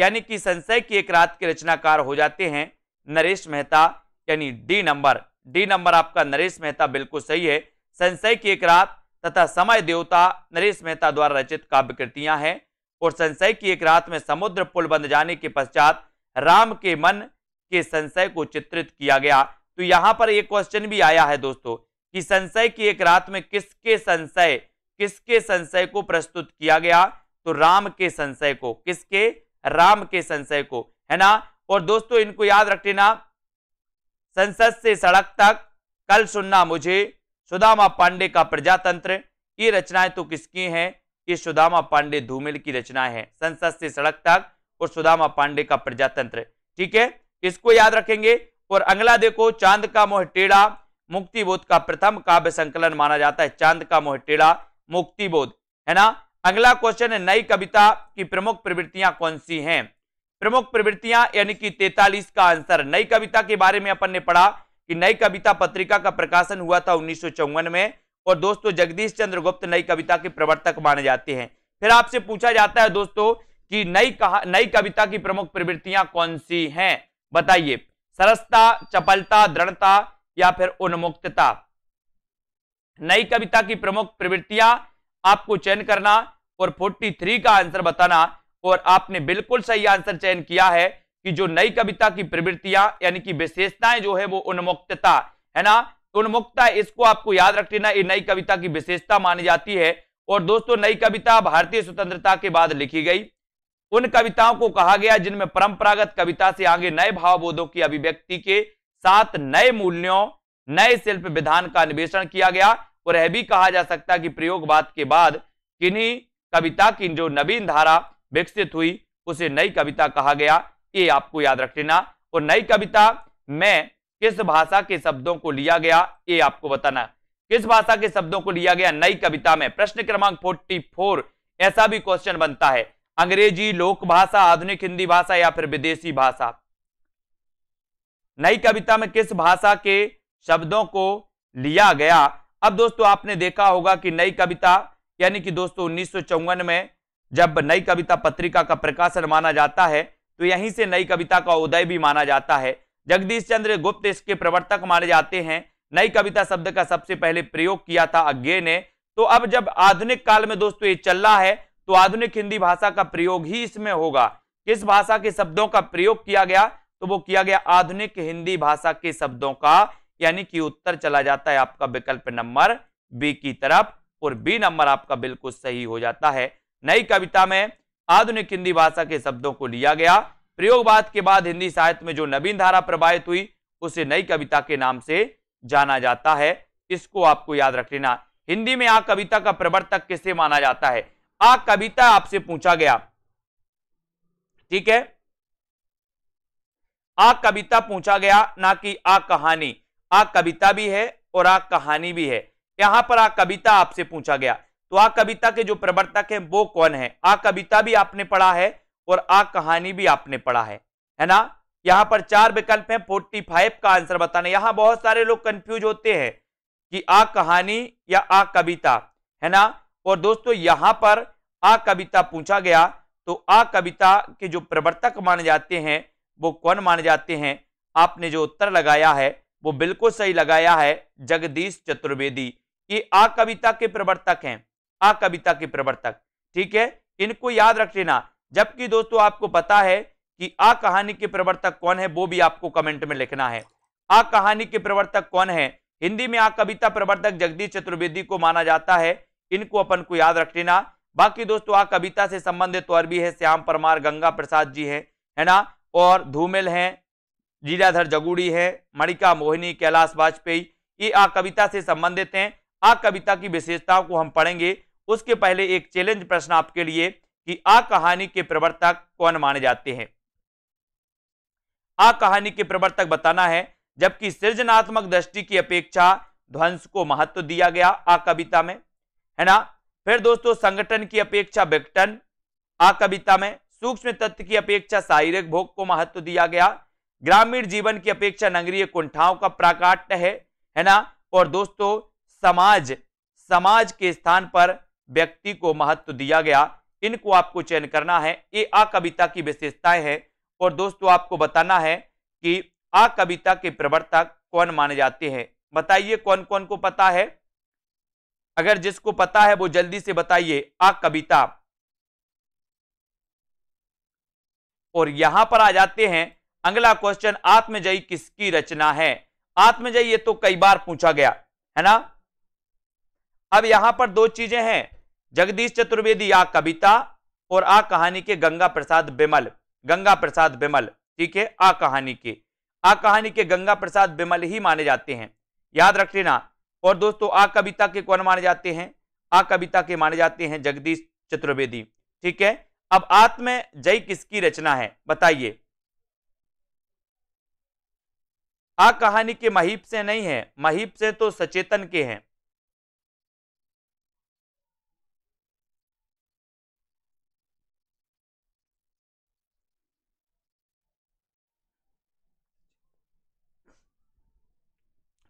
यानी कि संशय की एक रात के रचनाकार हो जाते हैं नरेश मेहता यानी डी नंबर डी नंबर आपका नरेश मेहता बिल्कुल सही है संशय की एक रात तथा समय देवता नरेश मेहता द्वारा रचित काव्य कृतियां हैं और संशय की एक रात में समुद्र पुल बंद जाने के पश्चात राम के मन के संशय को चित्रित किया गया तो यहां पर एक क्वेश्चन भी आया है दोस्तों कि संशय की एक रात में किसके संशय किसके संशय को प्रस्तुत किया गया तो राम के संशय को किसके राम के संशय को है ना और दोस्तों इनको याद रख लेना संसद से सड़क तक कल सुनना मुझे सुदामा पांडे का प्रजातंत्र ये रचनाएं तो किसकी हैं ये सुदामा पांडे धूमिल की रचना है संसद से सड़क तक और सुदामा पांडे का प्रजातंत्र ठीक है इसको याद रखेंगे और अगला देखो चांद का मोह टेढ़ा मुक्ति बोध का प्रथम काव्य संकलन माना जाता है चांद का मोह टेढ़ा मुक्ति बोध है ना अगला क्वेश्चन है नई कविता की प्रमुख प्रवृत्तियां कौन सी हैं प्रमुख प्रवृत्तियां यानी कि तैतालीस का आंसर नई कविता के बारे में अपन ने पढ़ा कि नई कविता पत्रिका का प्रकाशन हुआ था उन्नीस में और दोस्तों जगदीश चंद्र गुप्त नई कविता के प्रवर्तक माने जाते हैं फिर आपसे पूछा जाता है दोस्तों कि नई कहा नई कविता की प्रमुख प्रवृत्तियां कौन सी हैं बताइए सरसता चपलता दृढ़ता या फिर उन्मुक्तता नई कविता की प्रमुख प्रवृत्तियां आपको चयन करना और 43 का आंसर बताना और आपने बिल्कुल सही आंसर चयन किया है कि जो नई कविता की प्रवृत्तियां यानी कि विशेषताएं जो है वो उन्मुक्तता है ना उन्मुक्तता इसको आपको याद रख लेना ये नई कविता की विशेषता मानी जाती है और दोस्तों नई कविता भारतीय स्वतंत्रता के बाद लिखी गई उन कविताओं को कहा गया जिनमें परंपरागत कविता से आगे नए भावबोधों की अभिव्यक्ति के साथ नए मूल्यों नए शिल्प विधान का अन्वेषण किया गया और यह भी कहा जा सकता कि प्रयोगवाद के बाद किन्हीं कविता की जो नवीन धारा विकसित हुई उसे नई कविता कहा गया ये आपको याद रख लेना और नई कविता में किस भाषा के शब्दों को लिया गया ये आपको बताना किस भाषा के शब्दों को लिया गया नई कविता में प्रश्न क्रमांक 44 ऐसा भी क्वेश्चन बनता है अंग्रेजी लोक भाषा आधुनिक हिंदी भाषा या फिर विदेशी भाषा नई कविता में किस भाषा के शब्दों को लिया गया अब दोस्तों आपने देखा होगा कि नई कविता यानी कि दोस्तों उन्नीस में जब नई कविता पत्रिका का प्रकाशन माना जाता है तो यहीं से नई कविता का उदय भी माना जाता है जगदीश चंद्र गुप्त इसके प्रवर्तक माने जाते हैं नई कविता शब्द का सबसे पहले प्रयोग किया था अज्ञे ने तो अब जब आधुनिक काल में दोस्तों ये चल रहा है तो आधुनिक हिंदी भाषा का प्रयोग ही इसमें होगा किस भाषा के शब्दों का प्रयोग किया गया तो वो किया गया आधुनिक हिंदी भाषा के शब्दों का यानी कि उत्तर चला जाता है आपका विकल्प नंबर बी की तरफ और बी नंबर आपका बिल्कुल सही हो जाता है नई कविता में आधुनिक हिंदी भाषा के शब्दों को लिया गया प्रयोगवाद के बाद हिंदी साहित्य में जो नवीन धारा प्रभावित हुई उसे नई कविता के नाम से जाना जाता है इसको आपको याद रख लेना हिंदी में आ कविता का प्रवर्तक किसे माना जाता है आ कविता आपसे पूछा गया ठीक है आ कविता पूछा गया ना कि आ कहानी आ कविता भी है और आ कहानी भी है यहां पर आ कविता आपसे पूछा गया तो आ कविता के जो प्रवर्तक है वो कौन है आ कविता भी आपने पढ़ा है और आ कहानी भी आपने पढ़ा है है ना यहां पर चार विकल्प है फोर्टी फाइव का आंसर बताना यहां बहुत सारे लोग कंफ्यूज होते हैं कि आ कहानी या आ कविता है ना और दोस्तों यहां पर आ कविता पूछा गया तो आ कविता के जो प्रवर्तक माने जाते हैं वो कौन माने जाते हैं आपने जो उत्तर लगाया है वो बिल्कुल सही लगाया है जगदीश चतुर्वेदी ये आ कविता के प्रवर्तक हैं आ कविता के प्रवर्तक ठीक है इनको याद रख लेना जबकि दोस्तों आपको पता है कि आ कहानी के प्रवर्तक कौन है वो भी आपको कमेंट में लिखना है आ कहानी के प्रवर्तक कौन है हिंदी में आ कविता प्रवर्तक जगदीश चतुर्वेदी को माना जाता है इनको अपन को याद रख लेना बाकी दोस्तों आ कविता से संबंधित और भी है श्याम परमार गंगा प्रसाद जी है, है ना और धूमिल हैं लीलाधर जगुड़ी है मणिका मोहिनी कैलाश वाजपेयी ये आ कविता से संबंधित हैं आ कविता की विशेषताओं को हम पढ़ेंगे उसके पहले एक चैलेंज प्रश्न आपके लिए कि आ कहानी के प्रवर्तक कौन माने जाते हैं आ कहानी के प्रवर्तक बताना है जबकि सृजनात्मक दृष्टि की अपेक्षा ध्वंस को महत्व दिया गया आ कविता में है ना फिर दोस्तों संगठन की अपेक्षा विघटन आ कविता में सूक्ष्म तत्व की अपेक्षा शारीरिक भोग को महत्व दिया गया ग्रामीण जीवन की अपेक्षा नगरीय कुंठाओं का प्राकाट्य है है ना और दोस्तों समाज समाज के स्थान पर व्यक्ति को महत्व दिया गया इनको आपको चयन करना है ये आ कविता की विशेषताएं हैं और दोस्तों आपको बताना है कि आ कविता के प्रवर्तक कौन माने जाते हैं बताइए कौन कौन को पता है अगर जिसको पता है वो जल्दी से बताइए आ कविता और यहां पर आ जाते हैं अगला क्वेश्चन आत्मजयी किसकी रचना है आत्मजयी ये तो कई बार पूछा गया है ना अब यहां पर दो चीजें हैं जगदीश चतुर्वेदी आ कविता और आ कहानी के गंगा प्रसाद बिमल गंगा प्रसाद बिमल ठीक है आ कहानी के आ कहानी के गंगा प्रसाद बिमल ही माने जाते हैं याद रख लेना और दोस्तों आ कविता के कौन माने जाते हैं आ कविता के माने जाते हैं जगदीश चतुर्वेदी ठीक है अब आत्म जय किसकी रचना है बताइए आ कहानी के महीप से नहीं है महीप से तो सचेतन के हैं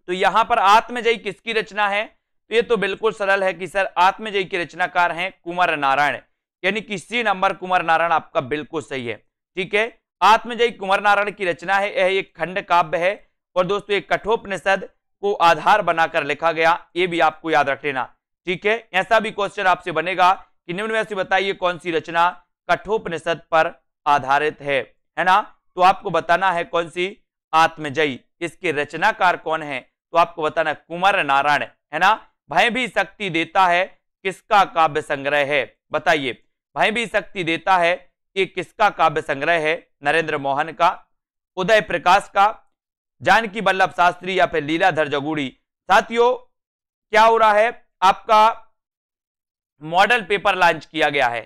तो यहां पर आत्मजयी किसकी रचना है तो ये तो बिल्कुल सरल है कि सर आत्मजय के रचनाकार हैं कुमार नारायण यानी कि सी नंबर कुमार नारायण आपका बिल्कुल सही है ठीक है आत्मजयी कुमार नारायण की रचना है यह एक खंड काव्य है और दोस्तों एक कठोपनिषद को आधार बनाकर लिखा गया ये भी आपको याद रख लेना ठीक है ऐसा भी क्वेश्चन आपसे बनेगा कि निम्न में से बताइए कौन सी रचना कठोपनिषद पर आधारित है है ना तो आपको बताना है कौन सी आत्मजयी इसके रचनाकार कौन है तो आपको बताना है कुमार नारायण है ना भय भी शक्ति देता है किसका काव्य संग्रह है बताइए भय भी शक्ति देता है ये किसका काव्य संग्रह है नरेंद्र मोहन का उदय प्रकाश का जानकी बल्लभ शास्त्री या फिर लीलाधर जगूड़ी साथियों क्या हो रहा है आपका मॉडल पेपर लॉन्च किया गया है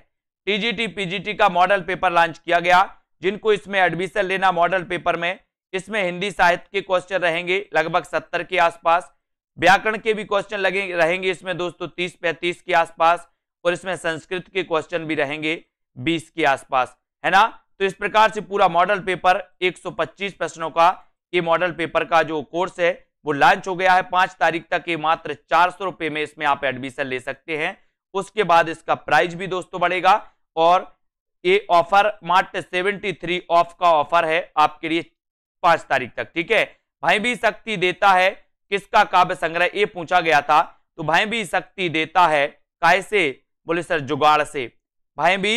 टीजीटी पीजीटी का मॉडल पेपर लॉन्च किया गया जिनको इसमें एडमिशन लेना मॉडल पेपर में इसमें हिंदी साहित्य के क्वेश्चन रहेंगे लगभग सत्तर के आसपास व्याकरण के भी क्वेश्चन लगे रहेंगे इसमें दोस्तों तीस पैंतीस के आसपास और इसमें संस्कृत के क्वेश्चन भी रहेंगे बीस के आसपास है ना तो इस प्रकार से पूरा मॉडल पेपर एक प्रश्नों का ये मॉडल पेपर का जो कोर्स है वो लॉन्च हो गया है पांच तारीख तक ये मात्र चार सौ रुपये में इसमें आप एडमिशन ले सकते हैं उसके बाद इसका प्राइस भी दोस्तों बढ़ेगा और ये ऑफर मात्र सेवेंटी थ्री ऑफ का ऑफर है आपके लिए पांच तारीख तक ठीक है भाई भी शक्ति देता है किसका काव्य संग्रह ये पूछा गया था तो भाई भी शक्ति देता है काय से बोले सर जुगाड़ से भाई भी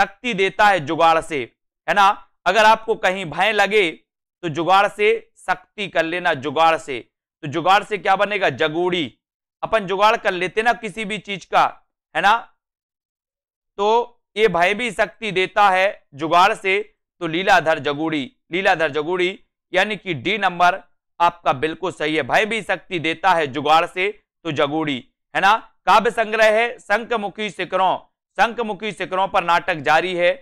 शक्ति देता है जुगाड़ से है ना अगर आपको कहीं भय लगे तो जुगाड़ से शक्ति कर लेना जुगाड़ से तो जुगाड़ से क्या बनेगा जगूड़ी अपन जुगाड़ कर लेते ना किसी भी चीज का है ना तो ये भय भी शक्ति देता है जुगाड़ से तो लीलाधर जगूड़ी लीलाधर जगूड़ी यानी कि डी नंबर आपका बिल्कुल सही है भय भी शक्ति देता है जुगाड़ से तो जगूड़ी है ना काव्य संग्रह है संकमुखी शिखरों संकमुखी शिखरों पर नाटक जारी है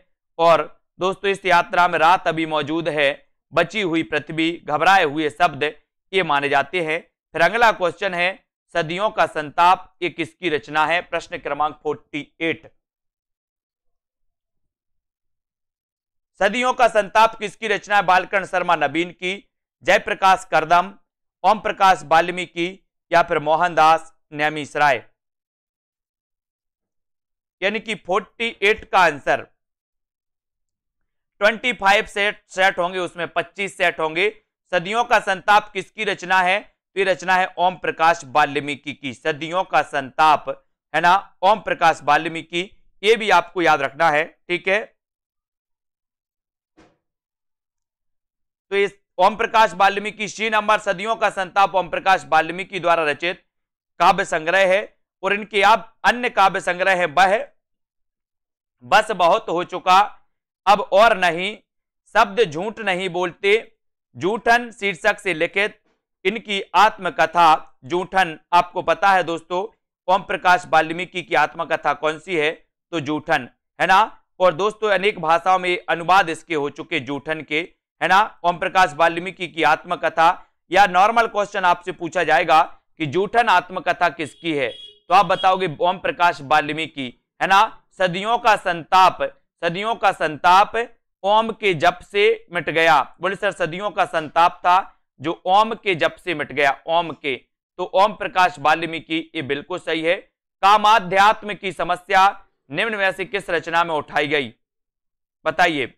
और दोस्तों इस यात्रा में रात अभी मौजूद है बची हुई पृथ्वी घबराए हुए शब्द ये माने जाते हैं फिर अगला क्वेश्चन है सदियों का संताप ये किसकी रचना है प्रश्न क्रमांक 48 सदियों का संताप किसकी रचना है बालकर्ण शर्मा नबीन की जयप्रकाश करदम ओम प्रकाश वाल्मीकि या फिर मोहनदास नैमिश राय यानी कि 48 का answer twenty five set set होंगे उसमें पच्चीस सेट होंगे सदियों का संताप किसकी रचना है तो ये रचना है ओम प्रकाश वाल्मीकि की सदियों का संताप है ना ओम प्रकाश वाल्मीकि ये भी आपको याद रखना है ठीक है तो इस ओम प्रकाश वाल्मीकि शी नंबर सदियों का संताप ओम प्रकाश वाल्मीकि द्वारा रचित काव्य संग्रह है और इनके आप अन्य काव्य संग्रह है बह बस बहुत हो चुका अब और नहीं शब्द झूठ नहीं बोलते जूठन शीर्षक से लिखित इनकी आत्मकथा जूठन आपको पता है दोस्तों ओम प्रकाश वाल्मीकि की आत्मकथा कौन सी है तो जूठन है ना और दोस्तों अनेक भाषाओं में अनुवाद इसके हो चुके जूठन के है ना ओम प्रकाश वाल्मीकि की आत्मकथा या नॉर्मल क्वेश्चन आपसे पूछा जाएगा कि जूठन आत्मकथा किसकी है तो आप बताओगे ओम प्रकाश वाल्मीकि है ना सदियों का संताप सदियों का संताप ओम के जप से मिट गया बोले सर सदियों का संताप था जो ओम के जप से मिट गया ओम के तो ओम प्रकाश वाल्मीकि ये बिल्कुल सही है कामाध्यात्म की समस्या निम्न में से किस रचना में उठाई गई बताइए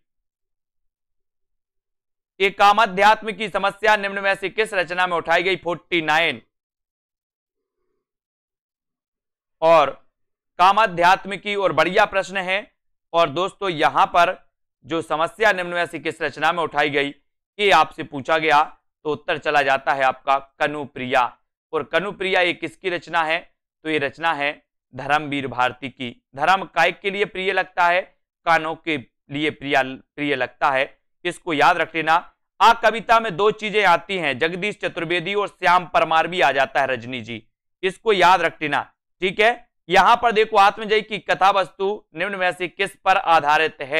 ये कामाध्यात्म की समस्या निम्न में से किस रचना में उठाई गई फोर्टी नाइन और कामाध्यात्म की और बढ़िया प्रश्न है और दोस्तों यहां पर जो समस्या निम्न से किस रचना में उठाई गई ये आपसे पूछा गया तो उत्तर चला जाता है आपका कनुप्रिया और कनुप्रिया ये किसकी रचना है तो ये रचना है धर्मवीर भारती की धर्म काय के लिए प्रिय लगता है कानों के लिए प्रिय प्रिय लगता है इसको याद रख लेना आ कविता में दो चीजें आती हैं जगदीश चतुर्वेदी और श्याम परमार भी आ जाता है रजनी जी इसको याद रख लेना ठीक है यहां पर देखो आत्मजय की कथा वस्तु निम्न में से किस पर आधारित है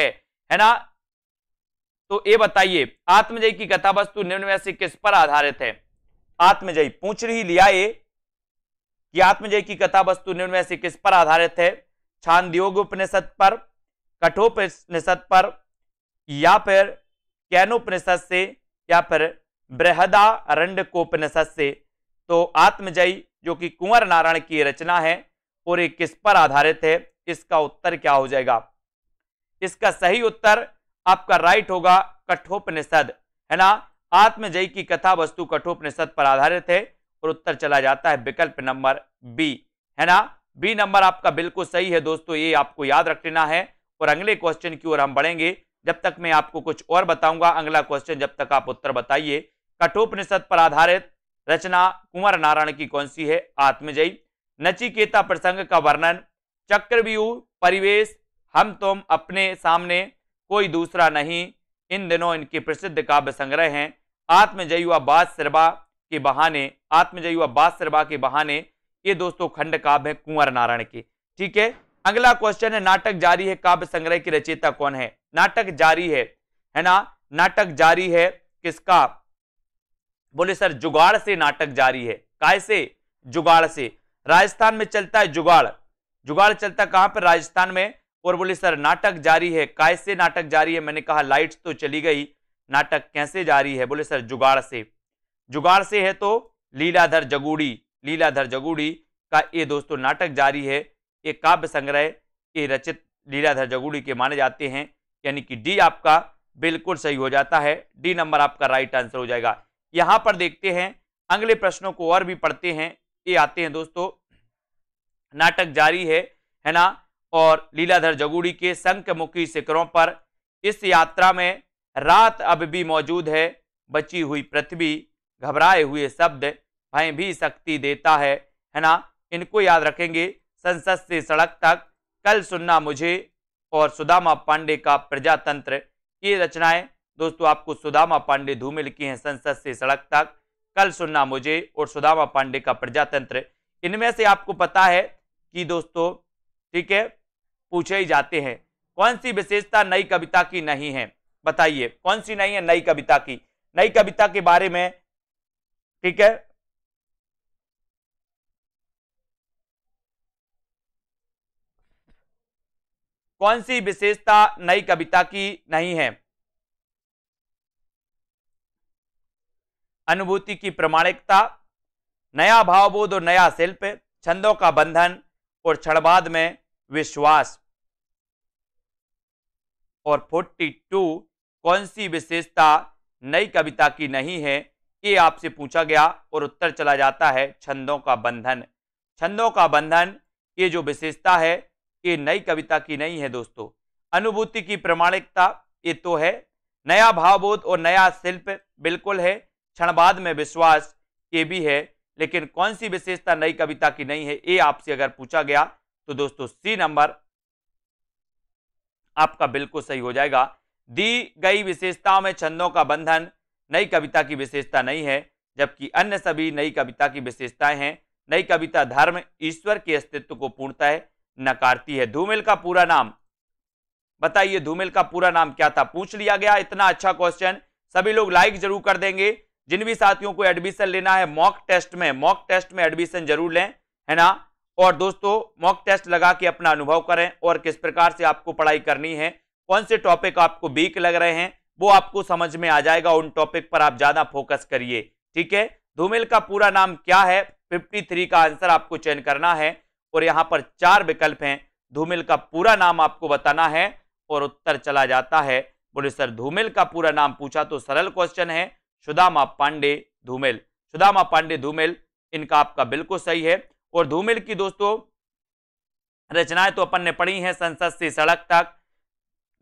है ना तो ये बताइए आत्मजय की कथा वस्तु निम्न में से किस पर आधारित है आत्मजय पूछ रही लिया ये कि आत्मजय की कथा वस्तु निम्न में से किस पर आधारित है छांदोग उपनिषद पर कठोपनिषद पर या फिर कैनोपनिषद से या फिर बृहदारण्यकोपनिषद से तो आत्मजय जो कि कुंवर नारायण की रचना है पूरी किस पर आधारित है इसका उत्तर क्या हो जाएगा इसका सही उत्तर आपका राइट होगा कठोपनिषद है ना आत्मजयी की कथा वस्तु कठोपनिषद पर आधारित है और उत्तर चला जाता है विकल्प नंबर बी है ना बी नंबर आपका बिल्कुल सही है दोस्तों ये आपको याद रख लेना है और अगले क्वेश्चन की ओर हम बढ़ेंगे जब तक मैं आपको कुछ और बताऊंगा अगला क्वेश्चन जब तक आप उत्तर बताइए कठोपनिषद पर आधारित रचना कुंवर नारायण की कौन सी है आत्मजयी नचिकेता प्रसंग का वर्णन चक्रव्यूह परिवेश हम तुम अपने सामने कोई दूसरा नहीं इन दिनों इनके प्रसिद्ध काव्य संग्रह हैं आत्मजयुआ व बासरबा के बहाने आत्मजयी व बासरबा के बहाने ये दोस्तों खंड काव्य है कुंवर नारायण के ठीक है अगला क्वेश्चन है नाटक जारी है काव्य संग्रह की रचयिता कौन है नाटक जारी है है ना नाटक जारी है किसका बोले सर जुगाड़ से नाटक जारी है कैसे जुगाड़ से राजस्थान में चलता है जुगाड़ जुगाड़ चलता कहां पर राजस्थान में और बोले सर नाटक जारी है कैसे नाटक जारी है मैंने कहा लाइट तो चली गई नाटक कैसे जारी है बोले सर जुगाड़ से जुगाड़ से है तो लीलाधर जगूड़ी लीलाधर जगूड़ी का ये दोस्तों नाटक जारी है ये काव्य संग्रह ये रचित लीलाधर जगूड़ी के माने जाते हैं यानी कि डी आपका बिल्कुल सही हो जाता है डी नंबर आपका राइट आंसर हो जाएगा यहाँ पर देखते हैं अगले प्रश्नों को और भी पढ़ते हैं ये आते हैं दोस्तों नाटक जारी है है ना और लीलाधर जगूड़ी के मुखी शिखरों पर इस यात्रा में रात अब भी मौजूद है बची हुई पृथ्वी घबराए हुए शब्द भय भी शक्ति देता है है ना इनको याद रखेंगे संसद से सड़क तक कल सुनना मुझे और सुदामा पांडे का प्रजातंत्र ये रचनाएं दोस्तों आपको सुदामा पांडे धूमिल की हैं संसद से सड़क तक कल सुनना मुझे और सुदामा पांडे का प्रजातंत्र इनमें से आपको पता है कि दोस्तों ठीक है पूछे ही जाते हैं कौन सी विशेषता नई कविता की नहीं है बताइए कौन सी नहीं है नई कविता की नई कविता के बारे में ठीक है कौन सी विशेषता नई कविता की नहीं है अनुभूति की प्रमाणिकता नया भावबोध और नया शिल्प छंदों का बंधन और क्षणवाद में विश्वास और 42 कौन सी विशेषता नई कविता की नहीं है ये आपसे पूछा गया और उत्तर चला जाता है छंदों का बंधन छंदों का बंधन ये जो विशेषता है ये नई कविता की नहीं है दोस्तों अनुभूति की प्रमाणिकता ये तो है नया भावबोध और नया शिल्प बिल्कुल है बाद में विश्वास के भी है लेकिन कौन सी विशेषता नई कविता की नहीं है ये आपसे अगर पूछा गया तो दोस्तों सी नंबर आपका बिल्कुल सही हो जाएगा दी गई विशेषताओं में छंदों का बंधन नई कविता की विशेषता नहीं है जबकि अन्य सभी नई कविता की विशेषताएं हैं नई कविता धर्म ईश्वर के अस्तित्व को पूर्णतः नकारती है धूमिल का पूरा नाम बताइए धूमिल का पूरा नाम क्या था पूछ लिया गया इतना अच्छा क्वेश्चन सभी लोग लाइक जरूर कर देंगे जिन भी साथियों को एडमिशन लेना है मॉक टेस्ट में मॉक टेस्ट में एडमिशन जरूर लें है ना और दोस्तों मॉक टेस्ट लगा के अपना अनुभव करें और किस प्रकार से आपको पढ़ाई करनी है कौन से टॉपिक आपको वीक लग रहे हैं वो आपको समझ में आ जाएगा उन टॉपिक पर आप ज़्यादा फोकस करिए ठीक है धूमिल का पूरा नाम क्या है 53 का आंसर आपको चयन करना है और यहाँ पर चार विकल्प हैं धूमिल का पूरा नाम आपको बताना है और उत्तर चला जाता है बोले सर धूमिल का पूरा नाम पूछा तो सरल क्वेश्चन है सुदामा पांडे धूमेल सुदामा पांडे धूमेल इनका आपका बिल्कुल सही है और धूमेल की दोस्तों रचनाएं तो अपन ने पढ़ी हैं संसद से सड़क तक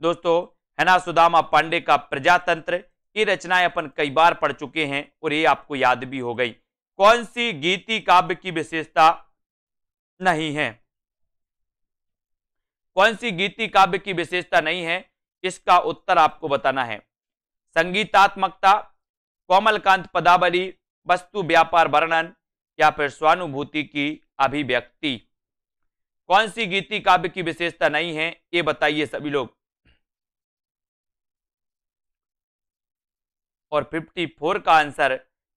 दोस्तों है ना सुदामा पांडे का प्रजातंत्र ये रचनाएं अपन कई बार पढ़ चुके हैं और ये आपको याद भी हो गई कौन सी गीति काव्य की विशेषता नहीं है कौन सी गीति काव्य की विशेषता नहीं है इसका उत्तर आपको बताना है संगीतात्मकता कोमलकांत पदावली वस्तु व्यापार वर्णन या फिर स्वानुभूति की अभिव्यक्ति कौन सी गीति काव्य की विशेषता नहीं है ये बताइए सभी लोग और 54 का आंसर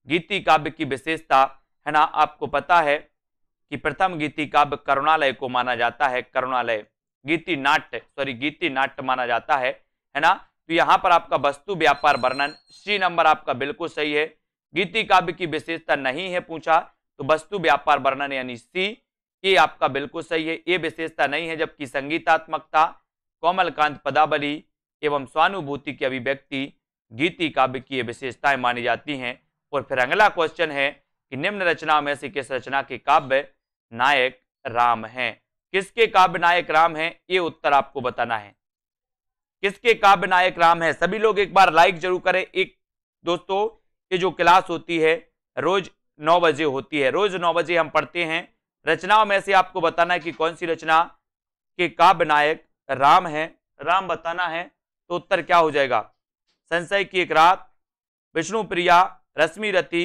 गीति काव्य की विशेषता है ना आपको पता है कि प्रथम गीति काव्य करुणालय को माना जाता है करुणालय गीति नाट्य सॉरी गीति नाट्य माना जाता है है ना तो यहां पर आपका वस्तु व्यापार वर्णन सी नंबर आपका बिल्कुल सही है गीति काव्य की विशेषता नहीं है पूछा तो वस्तु व्यापार वर्णन यानी सी ये आपका बिल्कुल सही है ये विशेषता नहीं है जबकि संगीतात्मकता कोमलकांत पदावली एवं स्वानुभूति की अभिव्यक्ति गीति काव्य की ये विशेषताएं मानी जाती हैं और फिर अगला क्वेश्चन है कि निम्न रचना में से किस रचना के काव्य नायक राम हैं किसके काव्य नायक राम हैं ये उत्तर आपको बताना है किसके काव्य नायक राम है सभी लोग एक बार लाइक जरूर करें एक दोस्तों ये जो क्लास होती है रोज नौ बजे होती है रोज नौ बजे हम पढ़ते हैं रचनाओं में से आपको बताना है कि कौन सी रचना के काव्य नायक राम है राम बताना है तो उत्तर क्या हो जाएगा संशय की एक रात विष्णु प्रिया रश्मि रति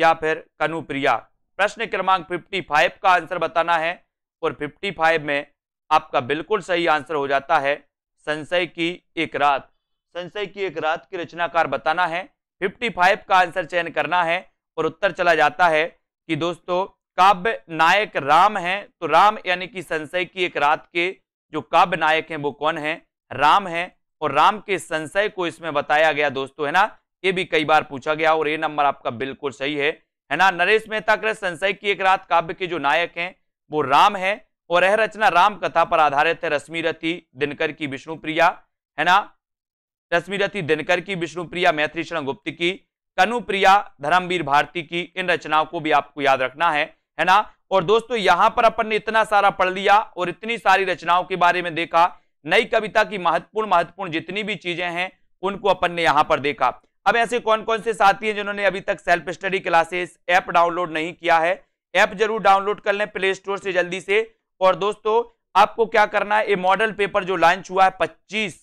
या फिर कनु प्रिया प्रश्न क्रमांक 55 का आंसर बताना है और 55 में आपका बिल्कुल सही आंसर हो जाता है संशय की एक रात संशय की एक रात की रचनाकार बताना है 55 का आंसर चयन करना है और उत्तर चला जाता है कि दोस्तों काव्य नायक राम है तो राम यानी कि संशय की एक रात के जो काव्य नायक हैं वो कौन है राम है और राम के संशय को इसमें बताया गया दोस्तों है ना ये भी कई बार पूछा गया और ये नंबर आपका बिल्कुल सही है है ना नरेश मेहता कर संशय की एक रात काव्य के जो नायक हैं वो राम है और यह रचना राम कथा पर आधारित है रश्मि रथी दिनकर की विष्णुप्रिया है ना रश्मि रथी दिनकर की विष्णुप्रिया मैत्री शरण गुप्त की कनुप्रिया धर्मवीर भारती की इन रचनाओं को भी आपको याद रखना है है ना और दोस्तों यहां पर अपन ने इतना सारा पढ़ लिया और इतनी सारी रचनाओं के बारे में देखा नई कविता की महत्वपूर्ण महत्वपूर्ण जितनी भी चीजें हैं उनको अपन ने यहां पर देखा अब ऐसे कौन कौन से साथी हैं जिन्होंने अभी तक self study classes app download नहीं किया है ऐप जरूर डाउनलोड कर लें प्ले स्टोर से जल्दी से और दोस्तों आपको क्या करना है ये मॉडल पेपर जो लॉन्च हुआ है 25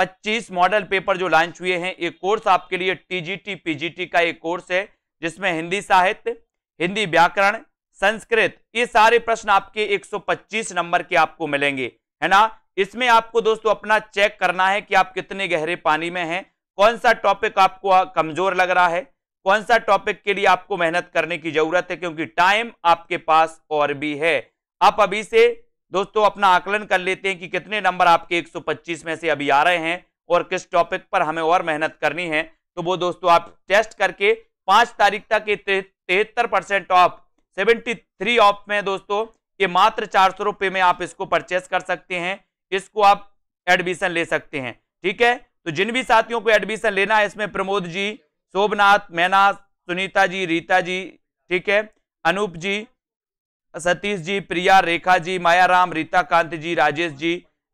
25 मॉडल पेपर जो लॉन्च हुए हैं ये कोर्स आपके लिए टीजीटी पीजीटी का एक कोर्स है जिसमें हिंदी साहित्य हिंदी व्याकरण संस्कृत ये सारे प्रश्न आपके 125 नंबर के आपको मिलेंगे है ना इसमें आपको दोस्तों अपना चेक करना है कि आप कितने गहरे पानी में हैं कौन सा टॉपिक आपको कमजोर लग रहा है कौन सा टॉपिक के लिए आपको मेहनत करने की जरूरत है क्योंकि टाइम आपके पास और भी है आप अभी से दोस्तों अपना आकलन कर लेते हैं कि कितने नंबर आपके 125 में से अभी आ रहे हैं और किस टॉपिक पर हमें और मेहनत करनी है तो वो दोस्तों आप टेस्ट करके पांच तारीख तक तिहत्तर percent off seventy three off में दोस्तों ये मात्र चार सौ रुपये में आप इसको परचेस कर सकते हैं इसको आप एडमिशन ले सकते हैं ठीक है तो जिन भी साथियों को एडमिशन लेना है इसमें प्रमोद जी शोभनाथ मैना सुनीता जी रीता जी ठीक है अनूप जी सतीश जी प्रिया रेखा जी माया राम रीता कांत जी राजेश जी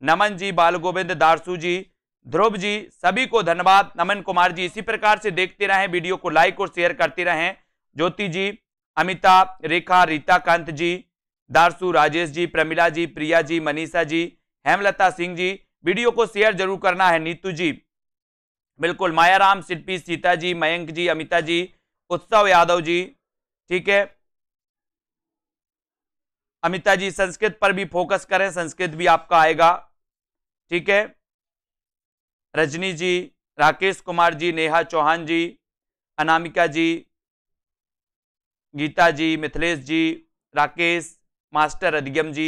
नमन जी बाल गोविंद दारसू जी ध्रुव जी सभी को धन्यवाद नमन कुमार जी इसी प्रकार से देखते रहें वीडियो को लाइक और शेयर करते रहें ज्योति जी अमिता रेखा रीता कांत जी दारसू राजेश जी प्रमिला जी प्रिया जी मनीषा जी हेमलता सिंह जी वीडियो को शेयर जरूर करना है नीतू जी बिल्कुल माया राम सीता जी मयंक जी अमिता जी उत्सव यादव जी ठीक है अमिता जी संस्कृत पर भी फोकस करें संस्कृत भी आपका आएगा ठीक है रजनी जी राकेश कुमार जी नेहा चौहान जी अनामिका जी गीता जी मिथिलेश जी राकेश मास्टर अधिगम जी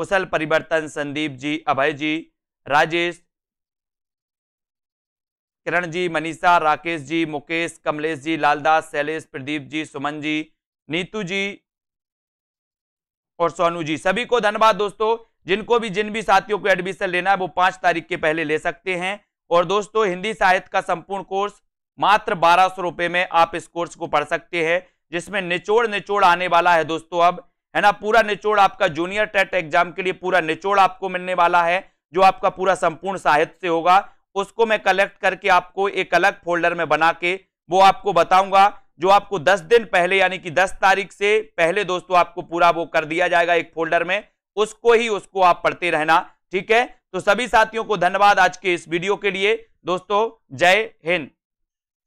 कुशल परिवर्तन संदीप जी अभय जी राजेश किरण जी मनीषा राकेश जी मुकेश कमलेश जी लालदास शैलेश प्रदीप जी सुमन जी नीतू जी और सोनू जी सभी को धन्यवाद दोस्तों जिनको भी जिन भी साथियों को एडमिशन लेना है वो पांच तारीख के पहले ले सकते हैं और दोस्तों हिंदी साहित्य का संपूर्ण कोर्स मात्र बारह सौ में आप इस कोर्स को पढ़ सकते हैं जिसमें निचोड़ निचोड़ आने वाला है दोस्तों अब है ना पूरा निचोड़ आपका जूनियर टेट एग्जाम के लिए पूरा निचोड़ आपको मिलने वाला है जो आपका पूरा संपूर्ण साहित्य से होगा उसको मैं कलेक्ट करके आपको एक अलग फोल्डर में बना के वो आपको बताऊंगा जो आपको 10 दिन पहले यानी कि 10 तारीख से पहले दोस्तों आपको पूरा वो कर दिया जाएगा एक फोल्डर में उसको ही उसको आप पढ़ते रहना ठीक है तो सभी साथियों को धन्यवाद आज के इस वीडियो के लिए दोस्तों जय हिंद